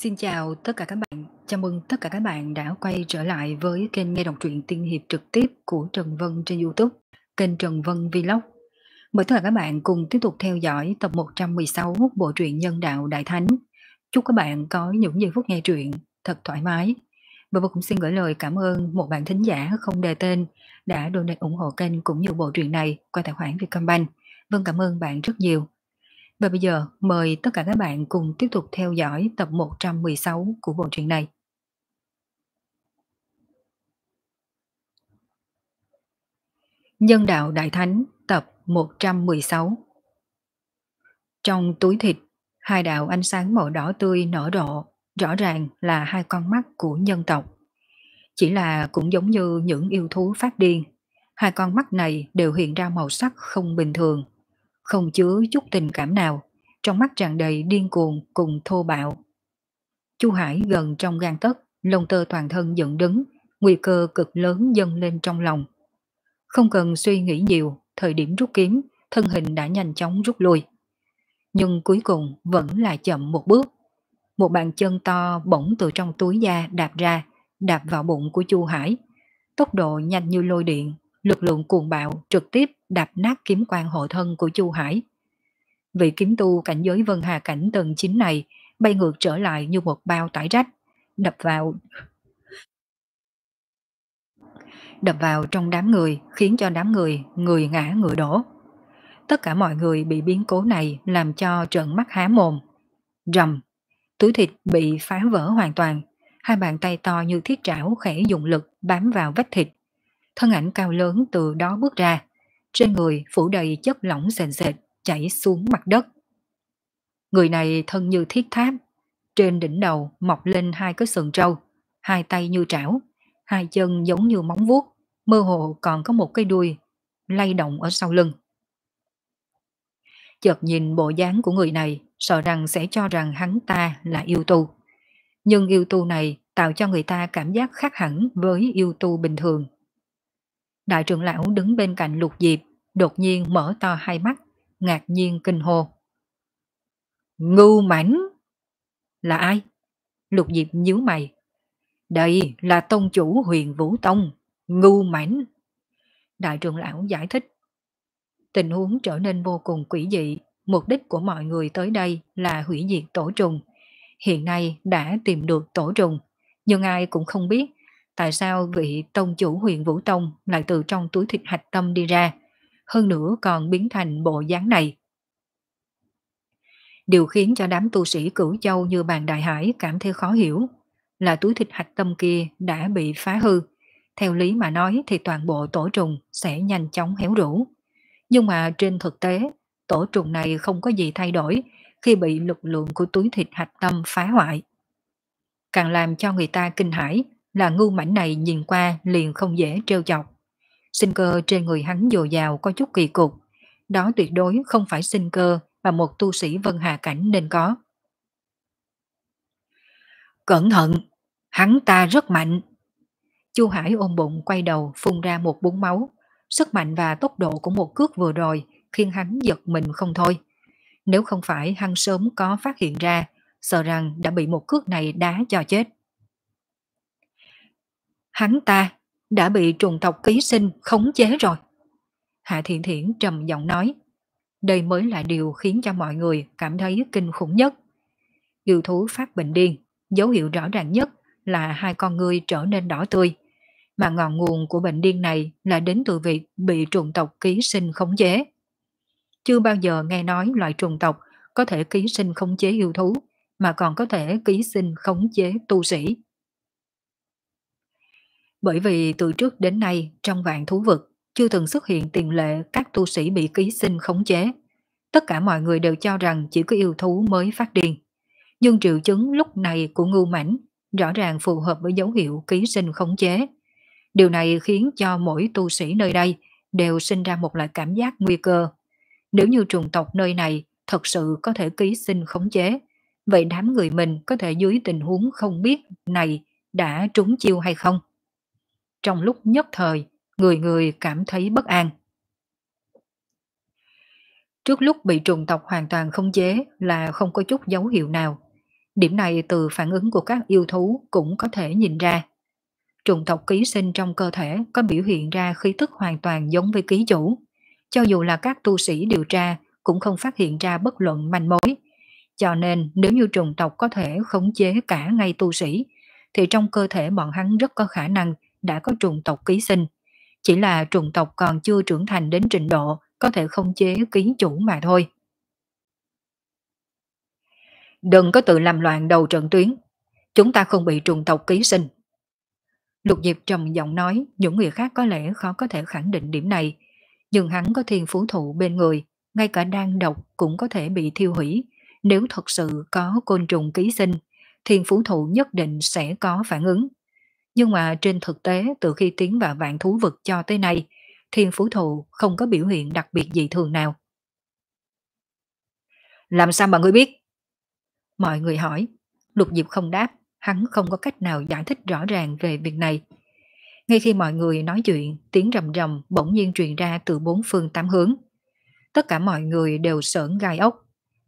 Xin chào tất cả các bạn. Chào mừng tất cả các bạn đã quay trở lại với kênh nghe đọc truyện tiên hiệp trực tiếp của Trần Vân trên YouTube, kênh Trần Vân Vlog. Mời tất cả các bạn cùng tiếp tục theo dõi tập 116 bộ truyện Nhân đạo Đại Thánh. Chúc các bạn có những giây phút nghe truyện thật thoải mái. Và tôi cũng xin gửi lời cảm ơn một bạn thính giả không đề tên đã donate ủng hộ kênh cũng như bộ truyện này qua tài khoản Vietcombank. Vâng cảm ơn bạn rất nhiều. Và bây giờ mời tất cả các bạn cùng tiếp tục theo dõi tập 116 của bộ truyện này. Nhân đạo Đại Thánh tập 116 Trong túi thịt, hai đạo ánh sáng màu đỏ tươi nở rộ, rõ ràng là hai con mắt của nhân tộc. Chỉ là cũng giống như những yêu thú phát điên, hai con mắt này đều hiện ra màu sắc không bình thường không chứa chút tình cảm nào, trong mắt tràn đầy điên cuồng cùng thô bạo. Chu Hải gần trong gan tấc, lông tơ toàn thân dựng đứng, nguy cơ cực lớn dâng lên trong lòng. Không cần suy nghĩ nhiều, thời điểm rút kiếm, thân hình đã nhanh chóng rút lui. Nhưng cuối cùng vẫn là chậm một bước. Một bàn chân to bỗng từ trong túi da đạp ra, đạp vào bụng của Chu Hải. Tốc độ nhanh như lôi điện lực lượng cuồng bạo trực tiếp đạp nát kiếm quan hộ thân của Chu Hải. Vị kiếm tu cảnh giới Vân Hà Cảnh tầng 9 này bay ngược trở lại như một bao tải rách, đập vào đập vào trong đám người khiến cho đám người người ngã ngựa đổ. Tất cả mọi người bị biến cố này làm cho trợn mắt há mồm. Rầm, túi thịt bị phá vỡ hoàn toàn, hai bàn tay to như thiết trảo khẽ dùng lực bám vào vách thịt, thân ảnh cao lớn từ đó bước ra, trên người phủ đầy chất lỏng sền sệt chảy xuống mặt đất. Người này thân như thiết tháp, trên đỉnh đầu mọc lên hai cái sừng trâu, hai tay như trảo, hai chân giống như móng vuốt, mơ hồ còn có một cái đuôi lay động ở sau lưng. Chợt nhìn bộ dáng của người này, sợ rằng sẽ cho rằng hắn ta là yêu tu. Nhưng yêu tu này tạo cho người ta cảm giác khác hẳn với yêu tu bình thường Đại trưởng lão đứng bên cạnh lục diệp, đột nhiên mở to hai mắt, ngạc nhiên kinh hồ. Ngưu mảnh! Là ai? Lục diệp nhíu mày. Đây là tông chủ huyền Vũ Tông, Ngưu mảnh. Đại trưởng lão giải thích. Tình huống trở nên vô cùng quỷ dị, mục đích của mọi người tới đây là hủy diệt tổ trùng. Hiện nay đã tìm được tổ trùng, nhưng ai cũng không biết tại sao vị tông chủ huyện Vũ Tông lại từ trong túi thịt hạch tâm đi ra, hơn nữa còn biến thành bộ dáng này. Điều khiến cho đám tu sĩ cửu châu như bàn đại hải cảm thấy khó hiểu là túi thịt hạch tâm kia đã bị phá hư. Theo lý mà nói thì toàn bộ tổ trùng sẽ nhanh chóng héo rũ. Nhưng mà trên thực tế, tổ trùng này không có gì thay đổi khi bị lực lượng của túi thịt hạch tâm phá hoại. Càng làm cho người ta kinh hãi là ngu mảnh này nhìn qua liền không dễ trêu chọc. Sinh cơ trên người hắn dồi dào có chút kỳ cục. Đó tuyệt đối không phải sinh cơ mà một tu sĩ vân hà cảnh nên có. Cẩn thận, hắn ta rất mạnh. Chu Hải ôm bụng quay đầu phun ra một búng máu. Sức mạnh và tốc độ của một cước vừa rồi khiến hắn giật mình không thôi. Nếu không phải hắn sớm có phát hiện ra, sợ rằng đã bị một cước này đá cho chết. Hắn ta đã bị trùng tộc ký sinh khống chế rồi. Hạ Thiện Thiển trầm giọng nói. Đây mới là điều khiến cho mọi người cảm thấy kinh khủng nhất. Yêu thú phát bệnh điên, dấu hiệu rõ ràng nhất là hai con người trở nên đỏ tươi. Mà ngọn nguồn của bệnh điên này là đến từ việc bị trùng tộc ký sinh khống chế. Chưa bao giờ nghe nói loại trùng tộc có thể ký sinh khống chế yêu thú mà còn có thể ký sinh khống chế tu sĩ. Bởi vì từ trước đến nay trong vạn thú vực chưa từng xuất hiện tiền lệ các tu sĩ bị ký sinh khống chế. Tất cả mọi người đều cho rằng chỉ có yêu thú mới phát điên. Nhưng triệu chứng lúc này của ngưu mảnh rõ ràng phù hợp với dấu hiệu ký sinh khống chế. Điều này khiến cho mỗi tu sĩ nơi đây đều sinh ra một loại cảm giác nguy cơ. Nếu như trùng tộc nơi này thật sự có thể ký sinh khống chế, vậy đám người mình có thể dưới tình huống không biết này đã trúng chiêu hay không? trong lúc nhất thời, người người cảm thấy bất an. Trước lúc bị trùng tộc hoàn toàn không chế là không có chút dấu hiệu nào. Điểm này từ phản ứng của các yêu thú cũng có thể nhìn ra. Trùng tộc ký sinh trong cơ thể có biểu hiện ra khí tức hoàn toàn giống với ký chủ. Cho dù là các tu sĩ điều tra cũng không phát hiện ra bất luận manh mối. Cho nên nếu như trùng tộc có thể khống chế cả ngay tu sĩ, thì trong cơ thể bọn hắn rất có khả năng đã có trùng tộc ký sinh. Chỉ là trùng tộc còn chưa trưởng thành đến trình độ có thể không chế ký chủ mà thôi. Đừng có tự làm loạn đầu trận tuyến. Chúng ta không bị trùng tộc ký sinh. Lục Diệp trầm giọng nói, những người khác có lẽ khó có thể khẳng định điểm này. Nhưng hắn có thiên phú thụ bên người, ngay cả đang độc cũng có thể bị thiêu hủy. Nếu thật sự có côn trùng ký sinh, thiên phú thụ nhất định sẽ có phản ứng. Nhưng mà trên thực tế từ khi tiến vào vạn thú vực cho tới nay, thiên phú thụ không có biểu hiện đặc biệt gì thường nào. Làm sao mà ngươi biết? Mọi người hỏi, lục diệp không đáp, hắn không có cách nào giải thích rõ ràng về việc này. Ngay khi mọi người nói chuyện, tiếng rầm rầm bỗng nhiên truyền ra từ bốn phương tám hướng. Tất cả mọi người đều sởn gai ốc.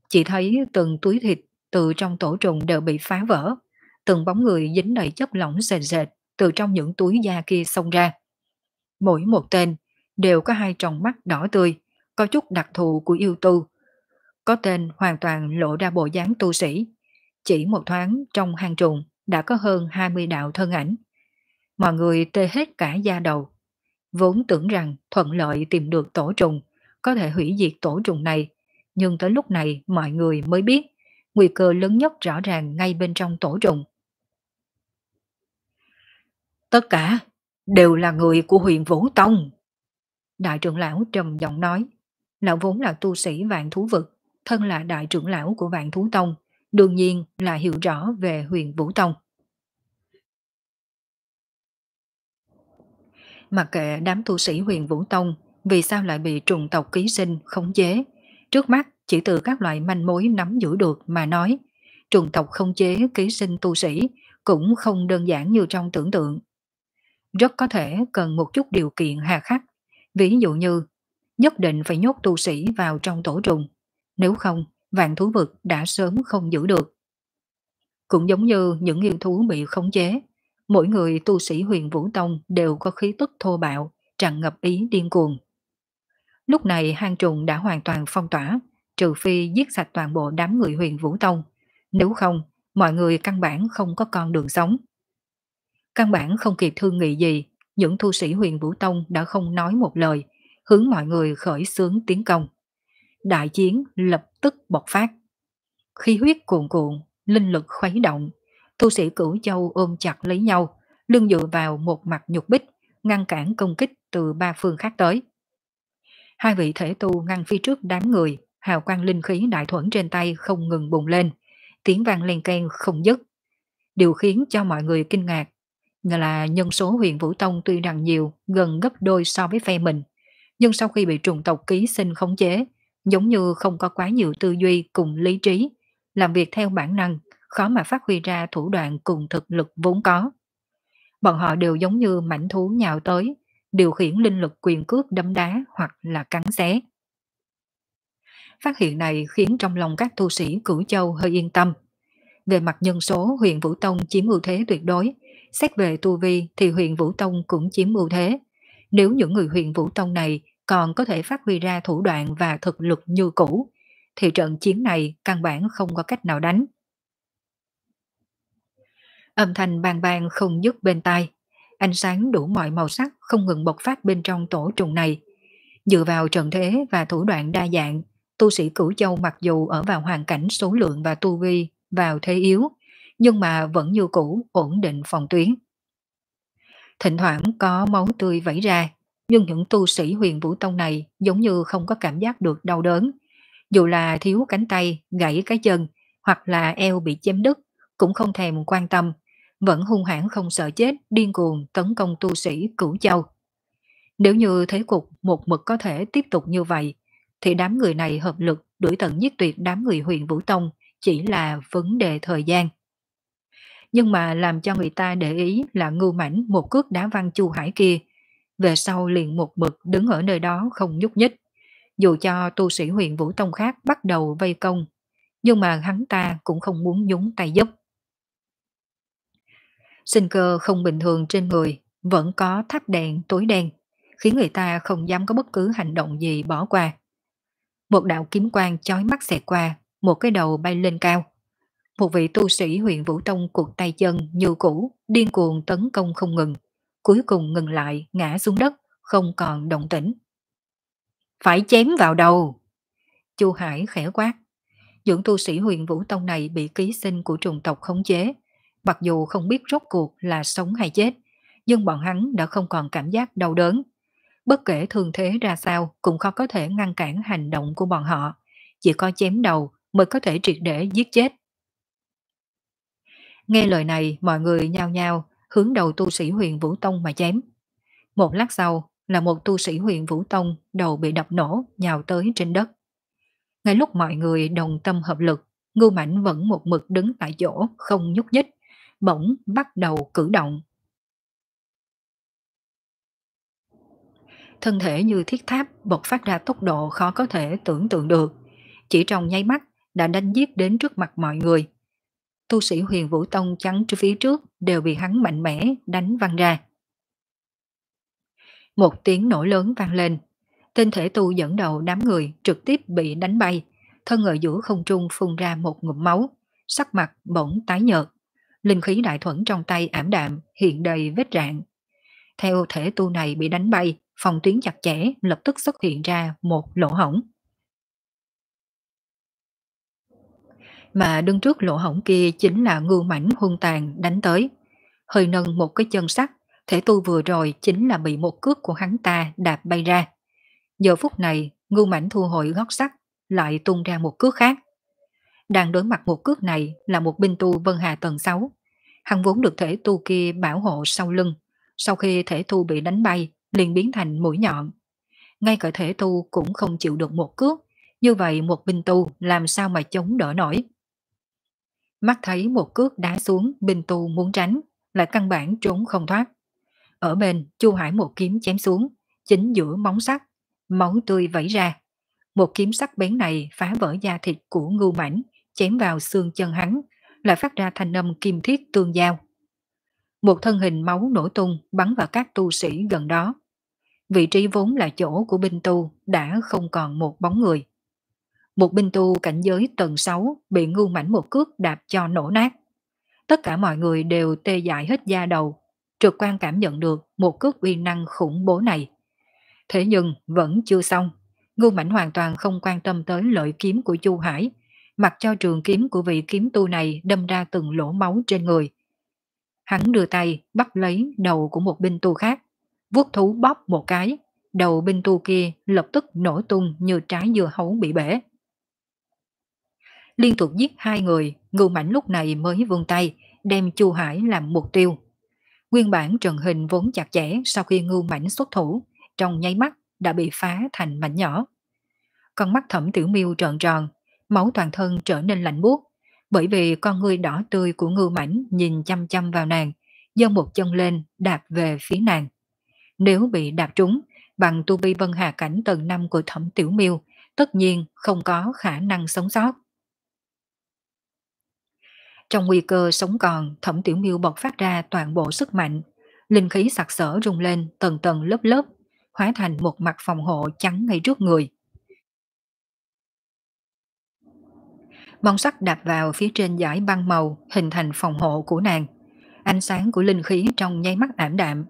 Chỉ thấy từng túi thịt từ trong tổ trùng đều bị phá vỡ, từng bóng người dính đầy chất lỏng sền sệt từ trong những túi da kia xông ra. Mỗi một tên đều có hai tròng mắt đỏ tươi, có chút đặc thù của yêu tu. Có tên hoàn toàn lộ ra bộ dáng tu sĩ. Chỉ một thoáng trong hang trùng đã có hơn 20 đạo thân ảnh. Mọi người tê hết cả da đầu. Vốn tưởng rằng thuận lợi tìm được tổ trùng, có thể hủy diệt tổ trùng này. Nhưng tới lúc này mọi người mới biết, nguy cơ lớn nhất rõ ràng ngay bên trong tổ trùng. Tất cả đều là người của huyền Vũ Tông. Đại trưởng lão trầm giọng nói, lão vốn là tu sĩ vạn thú vực, thân là đại trưởng lão của vạn thú tông, đương nhiên là hiểu rõ về huyền Vũ Tông. Mặc kệ đám tu sĩ huyền Vũ Tông vì sao lại bị trùng tộc ký sinh khống chế, trước mắt chỉ từ các loại manh mối nắm giữ được mà nói, trùng tộc không chế ký sinh tu sĩ cũng không đơn giản như trong tưởng tượng rất có thể cần một chút điều kiện hà khắc. Ví dụ như, nhất định phải nhốt tu sĩ vào trong tổ trùng, nếu không vạn thú vực đã sớm không giữ được. Cũng giống như những yêu thú bị khống chế, mỗi người tu sĩ huyền Vũ Tông đều có khí tức thô bạo, tràn ngập ý điên cuồng. Lúc này hang trùng đã hoàn toàn phong tỏa, trừ phi giết sạch toàn bộ đám người huyền Vũ Tông, nếu không mọi người căn bản không có con đường sống. Căn bản không kịp thương nghị gì, những tu sĩ huyền Vũ Tông đã không nói một lời, hướng mọi người khởi xướng tiến công. Đại chiến lập tức bộc phát. Khí huyết cuồn cuộn, linh lực khuấy động, tu sĩ cửu châu ôm chặt lấy nhau, lưng dựa vào một mặt nhục bích, ngăn cản công kích từ ba phương khác tới. Hai vị thể tu ngăn phía trước đám người, hào quang linh khí đại thuẫn trên tay không ngừng bùng lên, tiếng vang len keng không dứt. Điều khiến cho mọi người kinh ngạc là nhân số huyện Vũ Tông tuy rằng nhiều, gần gấp đôi so với phe mình, nhưng sau khi bị trùng tộc ký sinh khống chế, giống như không có quá nhiều tư duy cùng lý trí, làm việc theo bản năng, khó mà phát huy ra thủ đoạn cùng thực lực vốn có. Bọn họ đều giống như mảnh thú nhào tới, điều khiển linh lực quyền cước đấm đá hoặc là cắn xé. Phát hiện này khiến trong lòng các tu sĩ cửu châu hơi yên tâm. Về mặt nhân số, huyện Vũ Tông chiếm ưu thế tuyệt đối – xét về tu vi thì huyện Vũ Tông cũng chiếm ưu thế. Nếu những người huyện Vũ Tông này còn có thể phát huy ra thủ đoạn và thực lực như cũ, thì trận chiến này căn bản không có cách nào đánh. Âm thanh bàn bàn không dứt bên tai, ánh sáng đủ mọi màu sắc không ngừng bộc phát bên trong tổ trùng này. Dựa vào trận thế và thủ đoạn đa dạng, tu sĩ Cửu Châu mặc dù ở vào hoàn cảnh số lượng và tu vi vào thế yếu, nhưng mà vẫn như cũ ổn định phòng tuyến. Thỉnh thoảng có máu tươi vẩy ra, nhưng những tu sĩ huyền Vũ Tông này giống như không có cảm giác được đau đớn. Dù là thiếu cánh tay, gãy cái chân hoặc là eo bị chém đứt cũng không thèm quan tâm, vẫn hung hãn không sợ chết, điên cuồng tấn công tu sĩ Cửu Châu. Nếu như thế cục một mực có thể tiếp tục như vậy, thì đám người này hợp lực đuổi tận giết tuyệt đám người huyền Vũ Tông chỉ là vấn đề thời gian nhưng mà làm cho người ta để ý là ngưu mảnh một cước đá văng chu hải kia. Về sau liền một mực đứng ở nơi đó không nhúc nhích. Dù cho tu sĩ huyện Vũ Tông khác bắt đầu vây công, nhưng mà hắn ta cũng không muốn nhúng tay giúp. Sinh cơ không bình thường trên người, vẫn có tháp đèn tối đen, khiến người ta không dám có bất cứ hành động gì bỏ qua. Một đạo kiếm quang chói mắt xẹt qua, một cái đầu bay lên cao một vị tu sĩ huyện Vũ Tông cuộc tay chân như cũ, điên cuồng tấn công không ngừng, cuối cùng ngừng lại ngã xuống đất, không còn động tĩnh. Phải chém vào đầu! Chu Hải khẽ quát. Dưỡng tu sĩ huyện Vũ Tông này bị ký sinh của trùng tộc khống chế. Mặc dù không biết rốt cuộc là sống hay chết, nhưng bọn hắn đã không còn cảm giác đau đớn. Bất kể thương thế ra sao cũng khó có thể ngăn cản hành động của bọn họ. Chỉ có chém đầu mới có thể triệt để giết chết Nghe lời này, mọi người nhao nhao hướng đầu tu sĩ huyền Vũ Tông mà chém. Một lát sau là một tu sĩ huyền Vũ Tông đầu bị đập nổ nhào tới trên đất. Ngay lúc mọi người đồng tâm hợp lực, Ngư Mảnh vẫn một mực đứng tại chỗ không nhúc nhích, bỗng bắt đầu cử động. Thân thể như thiết tháp bộc phát ra tốc độ khó có thể tưởng tượng được. Chỉ trong nháy mắt đã đánh giết đến trước mặt mọi người tu sĩ huyền Vũ Tông chắn trước phía trước đều bị hắn mạnh mẽ đánh văng ra. Một tiếng nổ lớn vang lên, tên thể tu dẫn đầu đám người trực tiếp bị đánh bay, thân ở giữa không trung phun ra một ngụm máu, sắc mặt bỗng tái nhợt, linh khí đại thuẫn trong tay ảm đạm, hiện đầy vết rạn. Theo thể tu này bị đánh bay, phòng tuyến chặt chẽ lập tức xuất hiện ra một lỗ hổng. mà đứng trước lỗ hổng kia chính là ngư mảnh hung tàn đánh tới. Hơi nâng một cái chân sắt, thể tu vừa rồi chính là bị một cước của hắn ta đạp bay ra. Giờ phút này, ngư mảnh thu hồi gót sắt, lại tung ra một cước khác. Đang đối mặt một cước này là một binh tu Vân Hà tầng 6. Hắn vốn được thể tu kia bảo hộ sau lưng. Sau khi thể tu bị đánh bay, liền biến thành mũi nhọn. Ngay cả thể tu cũng không chịu được một cước. Như vậy một binh tu làm sao mà chống đỡ nổi. Mắt thấy một cước đá xuống, Bình Tù muốn tránh, lại căn bản trốn không thoát. Ở bên, Chu Hải một kiếm chém xuống, chính giữa móng sắt, máu tươi vẩy ra. Một kiếm sắc bén này phá vỡ da thịt của ngưu mảnh, chém vào xương chân hắn, lại phát ra thanh âm kim thiết tương giao. Một thân hình máu nổ tung bắn vào các tu sĩ gần đó. Vị trí vốn là chỗ của binh tu đã không còn một bóng người. Một binh tu cảnh giới tầng 6 bị ngu mảnh một cước đạp cho nổ nát. Tất cả mọi người đều tê dại hết da đầu, trực quan cảm nhận được một cước uy năng khủng bố này. Thế nhưng vẫn chưa xong, ngu mảnh hoàn toàn không quan tâm tới lợi kiếm của Chu Hải, mặc cho trường kiếm của vị kiếm tu này đâm ra từng lỗ máu trên người. Hắn đưa tay bắt lấy đầu của một binh tu khác, vuốt thú bóp một cái, đầu binh tu kia lập tức nổ tung như trái dưa hấu bị bể liên tục giết hai người, Ngưu mảnh lúc này mới vươn tay, đem Chu Hải làm mục tiêu. Nguyên bản trận hình vốn chặt chẽ sau khi Ngưu mảnh xuất thủ, trong nháy mắt đã bị phá thành mảnh nhỏ. Con mắt thẩm tiểu miêu trợn tròn, máu toàn thân trở nên lạnh buốt, bởi vì con người đỏ tươi của Ngưu mảnh nhìn chăm chăm vào nàng, giơ một chân lên đạp về phía nàng. Nếu bị đạp trúng, bằng tu vi vân hà cảnh tầng năm của thẩm tiểu miêu, tất nhiên không có khả năng sống sót. Trong nguy cơ sống còn, Thẩm Tiểu Miêu bộc phát ra toàn bộ sức mạnh, linh khí sặc sỡ rung lên tầng tầng lớp lớp, hóa thành một mặt phòng hộ chắn ngay trước người. Bóng sắt đạp vào phía trên giải băng màu hình thành phòng hộ của nàng. Ánh sáng của linh khí trong nháy mắt ảm đạm.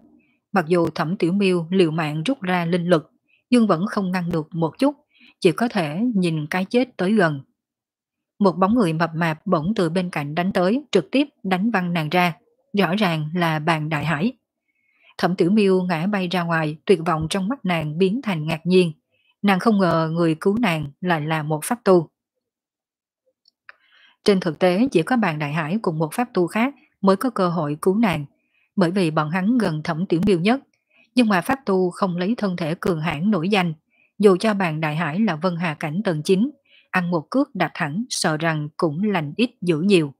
Mặc dù thẩm tiểu miêu liều mạng rút ra linh lực, nhưng vẫn không ngăn được một chút, chỉ có thể nhìn cái chết tới gần một bóng người mập mạp bỗng từ bên cạnh đánh tới, trực tiếp đánh văng nàng ra. Rõ ràng là bàn đại hải. Thẩm Tiểu miêu ngã bay ra ngoài, tuyệt vọng trong mắt nàng biến thành ngạc nhiên. Nàng không ngờ người cứu nàng lại là một pháp tu. Trên thực tế chỉ có bàn đại hải cùng một pháp tu khác mới có cơ hội cứu nàng, bởi vì bọn hắn gần thẩm tiểu miêu nhất. Nhưng mà pháp tu không lấy thân thể cường hãn nổi danh, dù cho bàn đại hải là vân hà cảnh tầng 9 ăn một cước đạp hẳn sợ rằng cũng lành ít dữ nhiều.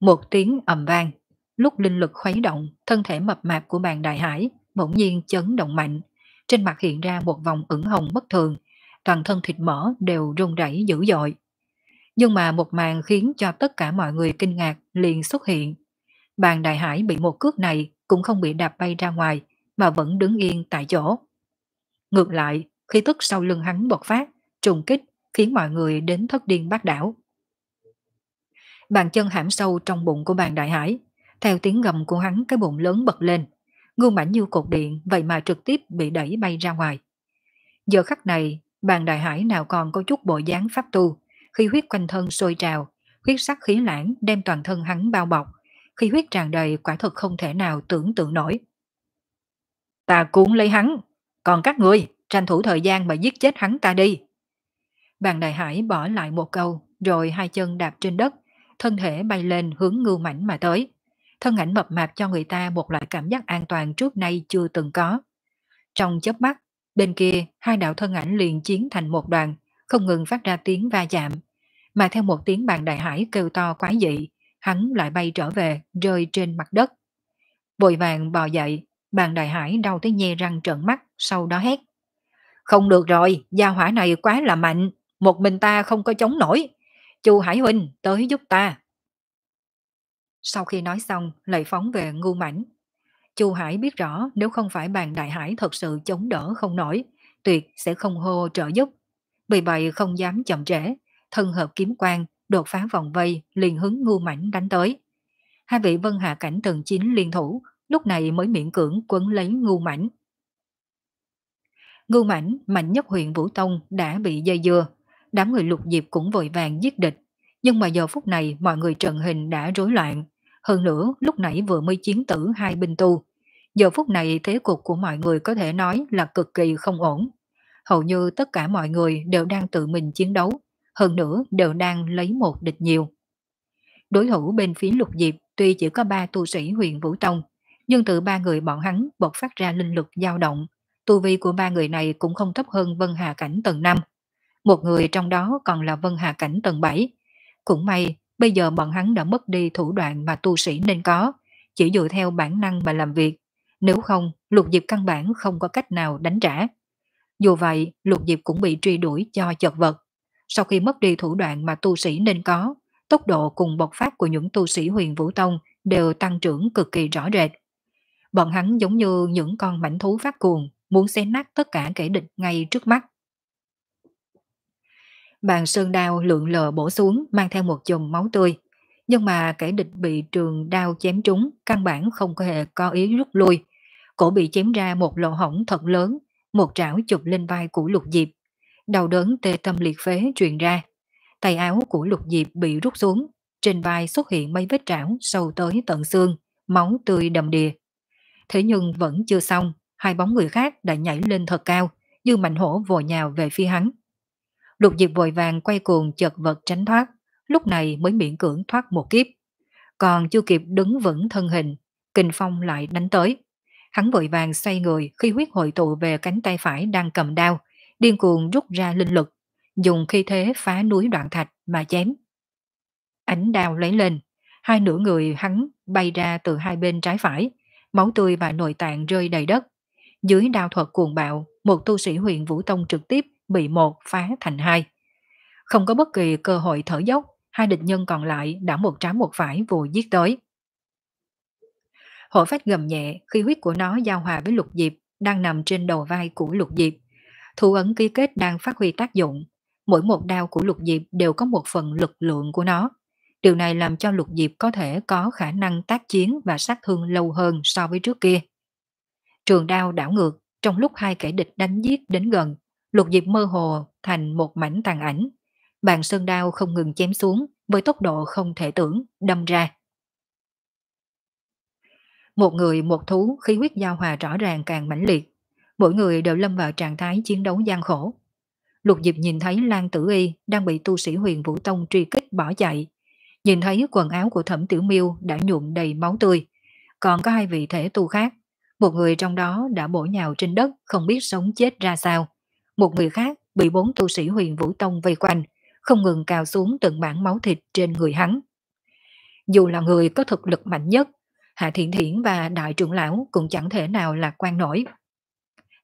Một tiếng ầm vang, lúc linh lực khuấy động, thân thể mập mạp của bàn đại hải bỗng nhiên chấn động mạnh, trên mặt hiện ra một vòng ửng hồng bất thường, toàn thân thịt mỡ đều rung rẩy dữ dội. Nhưng mà một màn khiến cho tất cả mọi người kinh ngạc liền xuất hiện. Bàn đại hải bị một cước này cũng không bị đạp bay ra ngoài mà vẫn đứng yên tại chỗ. Ngược lại, khi tức sau lưng hắn bộc phát, trùng kích khiến mọi người đến thất điên bát đảo. Bàn chân hãm sâu trong bụng của bàn đại hải, theo tiếng gầm của hắn cái bụng lớn bật lên, gương mảnh như cột điện vậy mà trực tiếp bị đẩy bay ra ngoài. Giờ khắc này, bàn đại hải nào còn có chút bộ dáng pháp tu, khi huyết quanh thân sôi trào, huyết sắc khí lãng đem toàn thân hắn bao bọc, khi huyết tràn đầy quả thật không thể nào tưởng tượng nổi. Ta cuốn lấy hắn, còn các người tranh thủ thời gian mà giết chết hắn ta đi. Bàn đại hải bỏ lại một câu, rồi hai chân đạp trên đất, thân thể bay lên hướng ngưu mảnh mà tới. Thân ảnh mập mạp cho người ta một loại cảm giác an toàn trước nay chưa từng có. Trong chớp mắt, bên kia hai đạo thân ảnh liền chiến thành một đoàn, không ngừng phát ra tiếng va chạm. Mà theo một tiếng bàn đại hải kêu to quái dị, hắn lại bay trở về, rơi trên mặt đất. Bồi vàng bò dậy, bàn đại hải đau tới nhe răng trợn mắt, sau đó hét. Không được rồi, gia hỏa này quá là mạnh một mình ta không có chống nổi. Chu Hải Huynh tới giúp ta. Sau khi nói xong, lại phóng về ngu mảnh. Chu Hải biết rõ nếu không phải bàn đại hải thật sự chống đỡ không nổi, tuyệt sẽ không hô trợ giúp. Vì vậy không dám chậm trễ, thân hợp kiếm quang, đột phá vòng vây, liền hướng ngu mảnh đánh tới. Hai vị vân hạ cảnh từng Chín liên thủ, lúc này mới miễn cưỡng quấn lấy ngu mảnh. Ngưu Mảnh, mạnh nhất huyện Vũ Tông đã bị dây dưa, Đám người lục diệp cũng vội vàng giết địch. Nhưng mà giờ phút này mọi người trận hình đã rối loạn. Hơn nữa, lúc nãy vừa mới chiến tử hai binh tu. Giờ phút này thế cục của mọi người có thể nói là cực kỳ không ổn. Hầu như tất cả mọi người đều đang tự mình chiến đấu. Hơn nữa đều đang lấy một địch nhiều. Đối thủ bên phía lục diệp tuy chỉ có ba tu sĩ huyền Vũ Tông, nhưng từ ba người bọn hắn bộc phát ra linh lực dao động. Tu vi của ba người này cũng không thấp hơn Vân Hà Cảnh tầng năm một người trong đó còn là Vân Hà Cảnh tầng 7. Cũng may, bây giờ bọn hắn đã mất đi thủ đoạn mà tu sĩ nên có, chỉ dựa theo bản năng mà làm việc. Nếu không, lục diệp căn bản không có cách nào đánh trả. Dù vậy, lục diệp cũng bị truy đuổi cho chật vật. Sau khi mất đi thủ đoạn mà tu sĩ nên có, tốc độ cùng bộc phát của những tu sĩ huyền Vũ Tông đều tăng trưởng cực kỳ rõ rệt. Bọn hắn giống như những con mảnh thú phát cuồng, muốn xé nát tất cả kẻ địch ngay trước mắt. Bàn sơn đao lượn lờ bổ xuống mang theo một chùm máu tươi. Nhưng mà kẻ địch bị trường đao chém trúng, căn bản không có hề có ý rút lui. Cổ bị chém ra một lỗ hổng thật lớn, một trảo chụp lên vai của lục diệp. Đầu đớn tê tâm liệt phế truyền ra. Tay áo của lục diệp bị rút xuống, trên vai xuất hiện mấy vết trảo sâu tới tận xương, máu tươi đầm đìa. Thế nhưng vẫn chưa xong, hai bóng người khác đã nhảy lên thật cao, như mạnh hổ vồ nhào về phía hắn. Lục Diệp vội vàng quay cuồng chật vật tránh thoát, lúc này mới miễn cưỡng thoát một kiếp. Còn chưa kịp đứng vững thân hình, kình phong lại đánh tới. Hắn vội vàng xoay người khi huyết hội tụ về cánh tay phải đang cầm đao, điên cuồng rút ra linh lực, dùng khi thế phá núi đoạn thạch mà chém. Ánh đao lấy lên, hai nửa người hắn bay ra từ hai bên trái phải, máu tươi và nội tạng rơi đầy đất. Dưới đao thuật cuồng bạo, một tu sĩ huyện Vũ Tông trực tiếp bị một phá thành hai. Không có bất kỳ cơ hội thở dốc, hai địch nhân còn lại đã một trái một phải vùi giết tới. Hổ phách gầm nhẹ khi huyết của nó giao hòa với lục diệp đang nằm trên đầu vai của lục diệp. Thủ ấn ký kết đang phát huy tác dụng. Mỗi một đao của lục diệp đều có một phần lực lượng của nó. Điều này làm cho lục diệp có thể có khả năng tác chiến và sát thương lâu hơn so với trước kia. Trường đao đảo ngược trong lúc hai kẻ địch đánh giết đến gần lục diệp mơ hồ thành một mảnh tàn ảnh. Bàn sơn đao không ngừng chém xuống với tốc độ không thể tưởng, đâm ra. Một người một thú khí huyết giao hòa rõ ràng càng mãnh liệt. Mỗi người đều lâm vào trạng thái chiến đấu gian khổ. Lục Diệp nhìn thấy Lan Tử Y đang bị tu sĩ huyền Vũ Tông truy kích bỏ chạy. Nhìn thấy quần áo của Thẩm Tiểu Miêu đã nhuộm đầy máu tươi. Còn có hai vị thể tu khác. Một người trong đó đã bổ nhào trên đất không biết sống chết ra sao một người khác bị bốn tu sĩ huyền Vũ Tông vây quanh, không ngừng cào xuống từng mảng máu thịt trên người hắn. Dù là người có thực lực mạnh nhất, Hạ Thiện Thiển và Đại trưởng Lão cũng chẳng thể nào lạc quan nổi.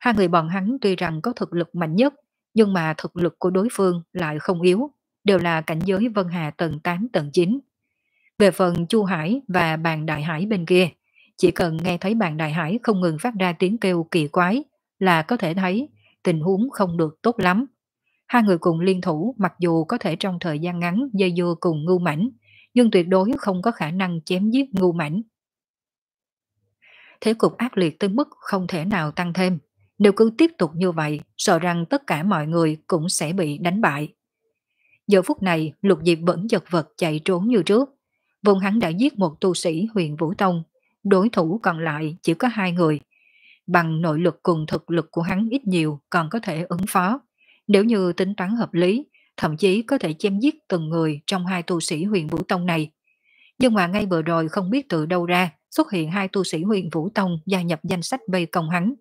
Hai người bọn hắn tuy rằng có thực lực mạnh nhất, nhưng mà thực lực của đối phương lại không yếu, đều là cảnh giới Vân Hà tầng 8 tầng 9. Về phần Chu Hải và bàn Đại Hải bên kia, chỉ cần nghe thấy bàn Đại Hải không ngừng phát ra tiếng kêu kỳ quái là có thể thấy tình huống không được tốt lắm. Hai người cùng liên thủ mặc dù có thể trong thời gian ngắn dây dưa cùng ngưu mảnh, nhưng tuyệt đối không có khả năng chém giết ngưu mảnh. Thế cục ác liệt tới mức không thể nào tăng thêm. Nếu cứ tiếp tục như vậy, sợ rằng tất cả mọi người cũng sẽ bị đánh bại. Giờ phút này, lục diệp vẫn chật vật chạy trốn như trước. Vùng hắn đã giết một tu sĩ huyền Vũ Tông. Đối thủ còn lại chỉ có hai người, bằng nội lực cùng thực lực của hắn ít nhiều còn có thể ứng phó. Nếu như tính toán hợp lý, thậm chí có thể chém giết từng người trong hai tu sĩ huyền Vũ Tông này. Nhưng mà ngay vừa rồi không biết từ đâu ra xuất hiện hai tu sĩ huyền Vũ Tông gia nhập danh sách vây công hắn.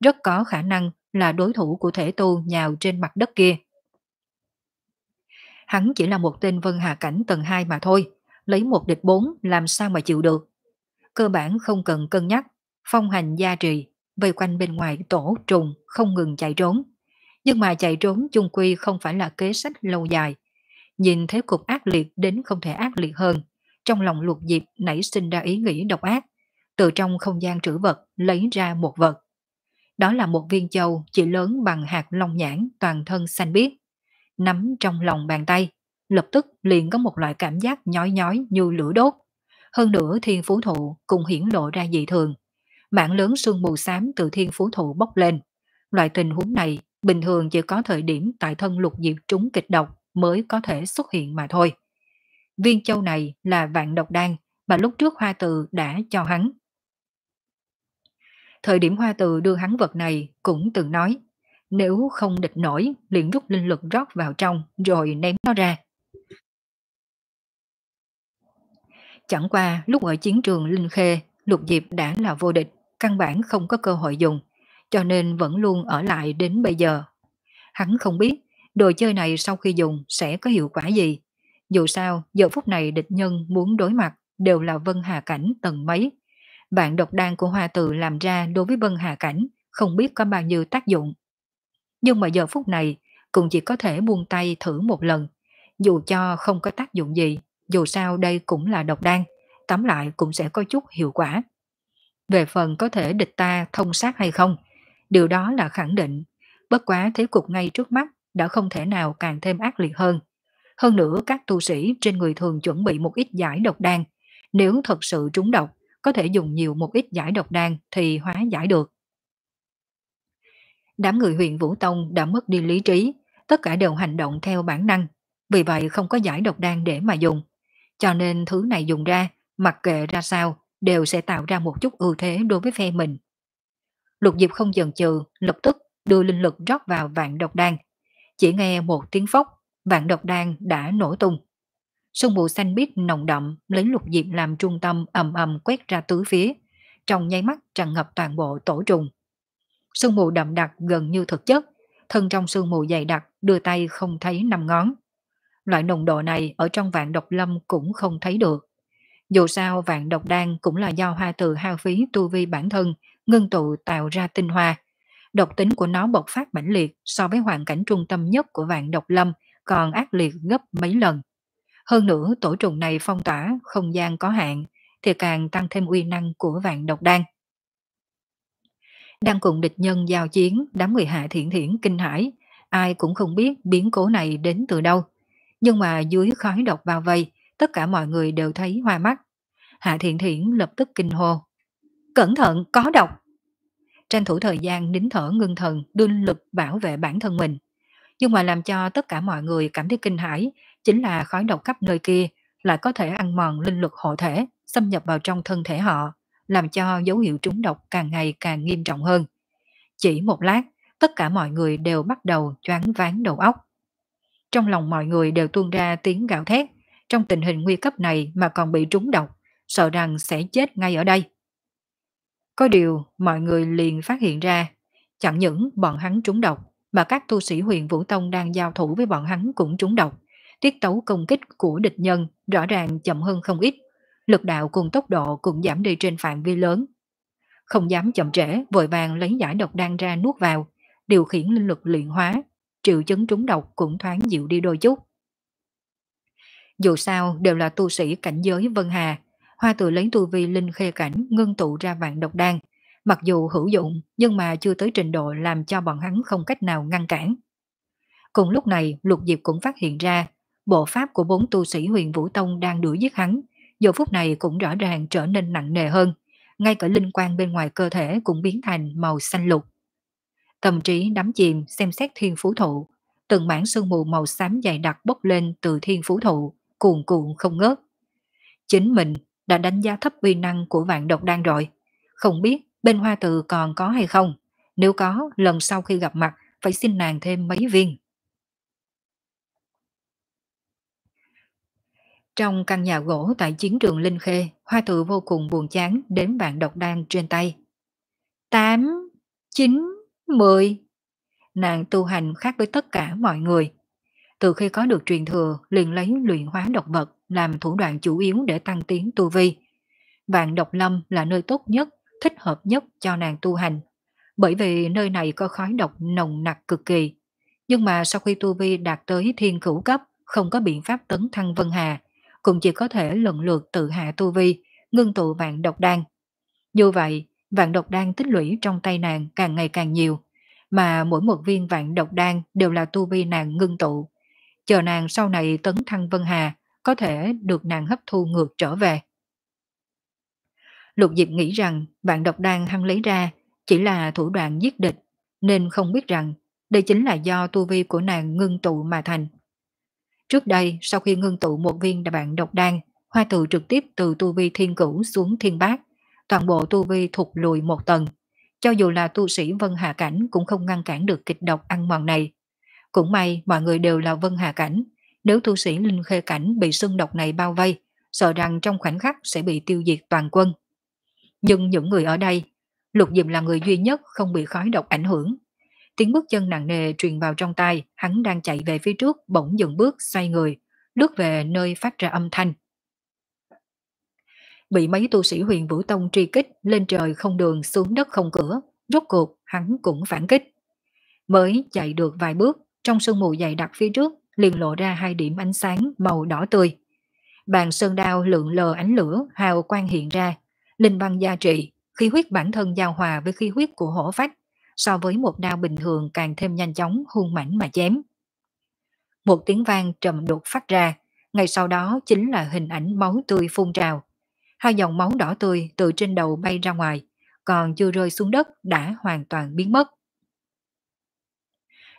Rất có khả năng là đối thủ của thể tu nhào trên mặt đất kia. Hắn chỉ là một tên vân hạ cảnh tầng 2 mà thôi, lấy một địch bốn làm sao mà chịu được. Cơ bản không cần cân nhắc, phong hành gia trì vây quanh bên ngoài tổ trùng không ngừng chạy trốn. Nhưng mà chạy trốn chung quy không phải là kế sách lâu dài. Nhìn thấy cục ác liệt đến không thể ác liệt hơn, trong lòng luật diệp nảy sinh ra ý nghĩ độc ác, từ trong không gian trữ vật lấy ra một vật. Đó là một viên châu chỉ lớn bằng hạt long nhãn toàn thân xanh biếc. Nắm trong lòng bàn tay, lập tức liền có một loại cảm giác nhói nhói như lửa đốt. Hơn nữa thiên phú thụ cũng hiển lộ ra dị thường mảng lớn sương mù xám từ thiên phú thụ bốc lên. Loại tình huống này bình thường chỉ có thời điểm tại thân lục diệp trúng kịch độc mới có thể xuất hiện mà thôi. Viên châu này là vạn độc đan mà lúc trước Hoa Từ đã cho hắn. Thời điểm Hoa Từ đưa hắn vật này cũng từng nói, nếu không địch nổi liền rút linh lực rót vào trong rồi ném nó ra. Chẳng qua lúc ở chiến trường Linh Khê, Lục Diệp đã là vô địch căn bản không có cơ hội dùng, cho nên vẫn luôn ở lại đến bây giờ. Hắn không biết đồ chơi này sau khi dùng sẽ có hiệu quả gì. Dù sao, giờ phút này địch nhân muốn đối mặt đều là Vân Hà Cảnh tầng mấy. Bạn độc đan của Hoa Tự làm ra đối với Vân Hà Cảnh không biết có bao nhiêu tác dụng. Nhưng mà giờ phút này cũng chỉ có thể buông tay thử một lần. Dù cho không có tác dụng gì, dù sao đây cũng là độc đan, tóm lại cũng sẽ có chút hiệu quả về phần có thể địch ta thông sát hay không. Điều đó là khẳng định, bất quá thế cục ngay trước mắt đã không thể nào càng thêm ác liệt hơn. Hơn nữa các tu sĩ trên người thường chuẩn bị một ít giải độc đan. Nếu thật sự trúng độc, có thể dùng nhiều một ít giải độc đan thì hóa giải được. Đám người huyện Vũ Tông đã mất đi lý trí, tất cả đều hành động theo bản năng, vì vậy không có giải độc đan để mà dùng. Cho nên thứ này dùng ra, mặc kệ ra sao, đều sẽ tạo ra một chút ưu thế đối với phe mình. Lục Diệp không dần chừ, lập tức đưa linh lực rót vào vạn độc đan. Chỉ nghe một tiếng phốc, vạn độc đan đã nổ tung. Sương mù xanh biếc nồng đậm lấy Lục Diệp làm trung tâm ầm ầm quét ra tứ phía, trong nháy mắt tràn ngập toàn bộ tổ trùng. Sương mù đậm đặc gần như thực chất, thân trong sương mù dày đặc đưa tay không thấy năm ngón. Loại nồng độ này ở trong vạn độc lâm cũng không thấy được. Dù sao vạn độc đan cũng là do hoa từ hao phí tu vi bản thân, ngưng tụ tạo ra tinh hoa. Độc tính của nó bộc phát mãnh liệt so với hoàn cảnh trung tâm nhất của vạn độc lâm còn ác liệt gấp mấy lần. Hơn nữa tổ trùng này phong tỏa không gian có hạn thì càng tăng thêm uy năng của vạn độc đan. Đang cùng địch nhân giao chiến, đám người hạ thiện thiện kinh hãi, ai cũng không biết biến cố này đến từ đâu. Nhưng mà dưới khói độc bao vây, tất cả mọi người đều thấy hoa mắt. Hạ Thiện Thiển lập tức kinh hô. Cẩn thận, có độc! Tranh thủ thời gian nín thở ngưng thần, đun lực bảo vệ bản thân mình. Nhưng mà làm cho tất cả mọi người cảm thấy kinh hãi chính là khói độc khắp nơi kia lại có thể ăn mòn linh lực hộ thể, xâm nhập vào trong thân thể họ, làm cho dấu hiệu trúng độc càng ngày càng nghiêm trọng hơn. Chỉ một lát, tất cả mọi người đều bắt đầu choáng váng đầu óc. Trong lòng mọi người đều tuôn ra tiếng gạo thét, trong tình hình nguy cấp này mà còn bị trúng độc, sợ rằng sẽ chết ngay ở đây. Có điều mọi người liền phát hiện ra, chẳng những bọn hắn trúng độc, mà các tu sĩ huyền Vũ Tông đang giao thủ với bọn hắn cũng trúng độc. Tiết tấu công kích của địch nhân rõ ràng chậm hơn không ít, lực đạo cùng tốc độ cũng giảm đi trên phạm vi lớn. Không dám chậm trễ, vội vàng lấy giải độc đan ra nuốt vào, điều khiển linh lực luyện hóa, triệu chứng trúng độc cũng thoáng dịu đi đôi chút. Dù sao đều là tu sĩ cảnh giới Vân Hà, Hoa Tự lấy tu vi linh khê cảnh ngưng tụ ra vạn độc đan, mặc dù hữu dụng nhưng mà chưa tới trình độ làm cho bọn hắn không cách nào ngăn cản. Cùng lúc này, Lục Diệp cũng phát hiện ra, bộ pháp của bốn tu sĩ huyền Vũ Tông đang đuổi giết hắn, giờ phút này cũng rõ ràng trở nên nặng nề hơn, ngay cả linh quan bên ngoài cơ thể cũng biến thành màu xanh lục. Tâm trí đắm chìm xem xét thiên phú thụ, từng mảng sương mù màu xám dày đặc bốc lên từ thiên phú thụ, cuồn cuộn không ngớt. Chính mình đã đánh giá thấp uy năng của vạn độc đan rồi. Không biết bên hoa từ còn có hay không. Nếu có, lần sau khi gặp mặt phải xin nàng thêm mấy viên. Trong căn nhà gỗ tại chiến trường Linh Khê, Hoa Tự vô cùng buồn chán đến vạn độc đan trên tay. Tám, chín, mười. Nàng tu hành khác với tất cả mọi người, từ khi có được truyền thừa liền lấy luyện hóa độc vật làm thủ đoạn chủ yếu để tăng tiến tu vi. Vạn độc lâm là nơi tốt nhất, thích hợp nhất cho nàng tu hành, bởi vì nơi này có khói độc nồng nặc cực kỳ. Nhưng mà sau khi tu vi đạt tới thiên cửu cấp, không có biện pháp tấn thăng Vân Hà, cũng chỉ có thể lần lượt tự hạ tu vi, ngưng tụ vạn độc đan. Dù vậy, vạn độc đan tích lũy trong tay nàng càng ngày càng nhiều, mà mỗi một viên vạn độc đan đều là tu vi nàng ngưng tụ chờ nàng sau này tấn thăng Vân Hà, có thể được nàng hấp thu ngược trở về. Lục Diệp nghĩ rằng bạn độc đan hăng lấy ra chỉ là thủ đoạn giết địch, nên không biết rằng đây chính là do tu vi của nàng ngưng tụ mà thành. Trước đây, sau khi ngưng tụ một viên bạn độc đan, hoa tự trực tiếp từ tu vi thiên cửu xuống thiên bát, toàn bộ tu vi thụt lùi một tầng. Cho dù là tu sĩ Vân Hà Cảnh cũng không ngăn cản được kịch độc ăn mòn này. Cũng may mọi người đều là vân hà cảnh, nếu tu sĩ linh khê cảnh bị xương độc này bao vây, sợ rằng trong khoảnh khắc sẽ bị tiêu diệt toàn quân. Nhưng những người ở đây, Lục Diệm là người duy nhất không bị khói độc ảnh hưởng. Tiếng bước chân nặng nề truyền vào trong tai, hắn đang chạy về phía trước bỗng dừng bước xoay người, lướt về nơi phát ra âm thanh. Bị mấy tu sĩ huyền Vũ Tông truy kích lên trời không đường xuống đất không cửa, rốt cuộc hắn cũng phản kích. Mới chạy được vài bước, trong sương mù dày đặc phía trước liền lộ ra hai điểm ánh sáng màu đỏ tươi. Bàn sơn đao lượn lờ ánh lửa, hào quang hiện ra, linh băng gia trị, khí huyết bản thân giao hòa với khí huyết của hổ phách, so với một đao bình thường càng thêm nhanh chóng, hung mãnh mà chém. Một tiếng vang trầm đột phát ra, ngay sau đó chính là hình ảnh máu tươi phun trào. Hai dòng máu đỏ tươi từ trên đầu bay ra ngoài, còn chưa rơi xuống đất đã hoàn toàn biến mất.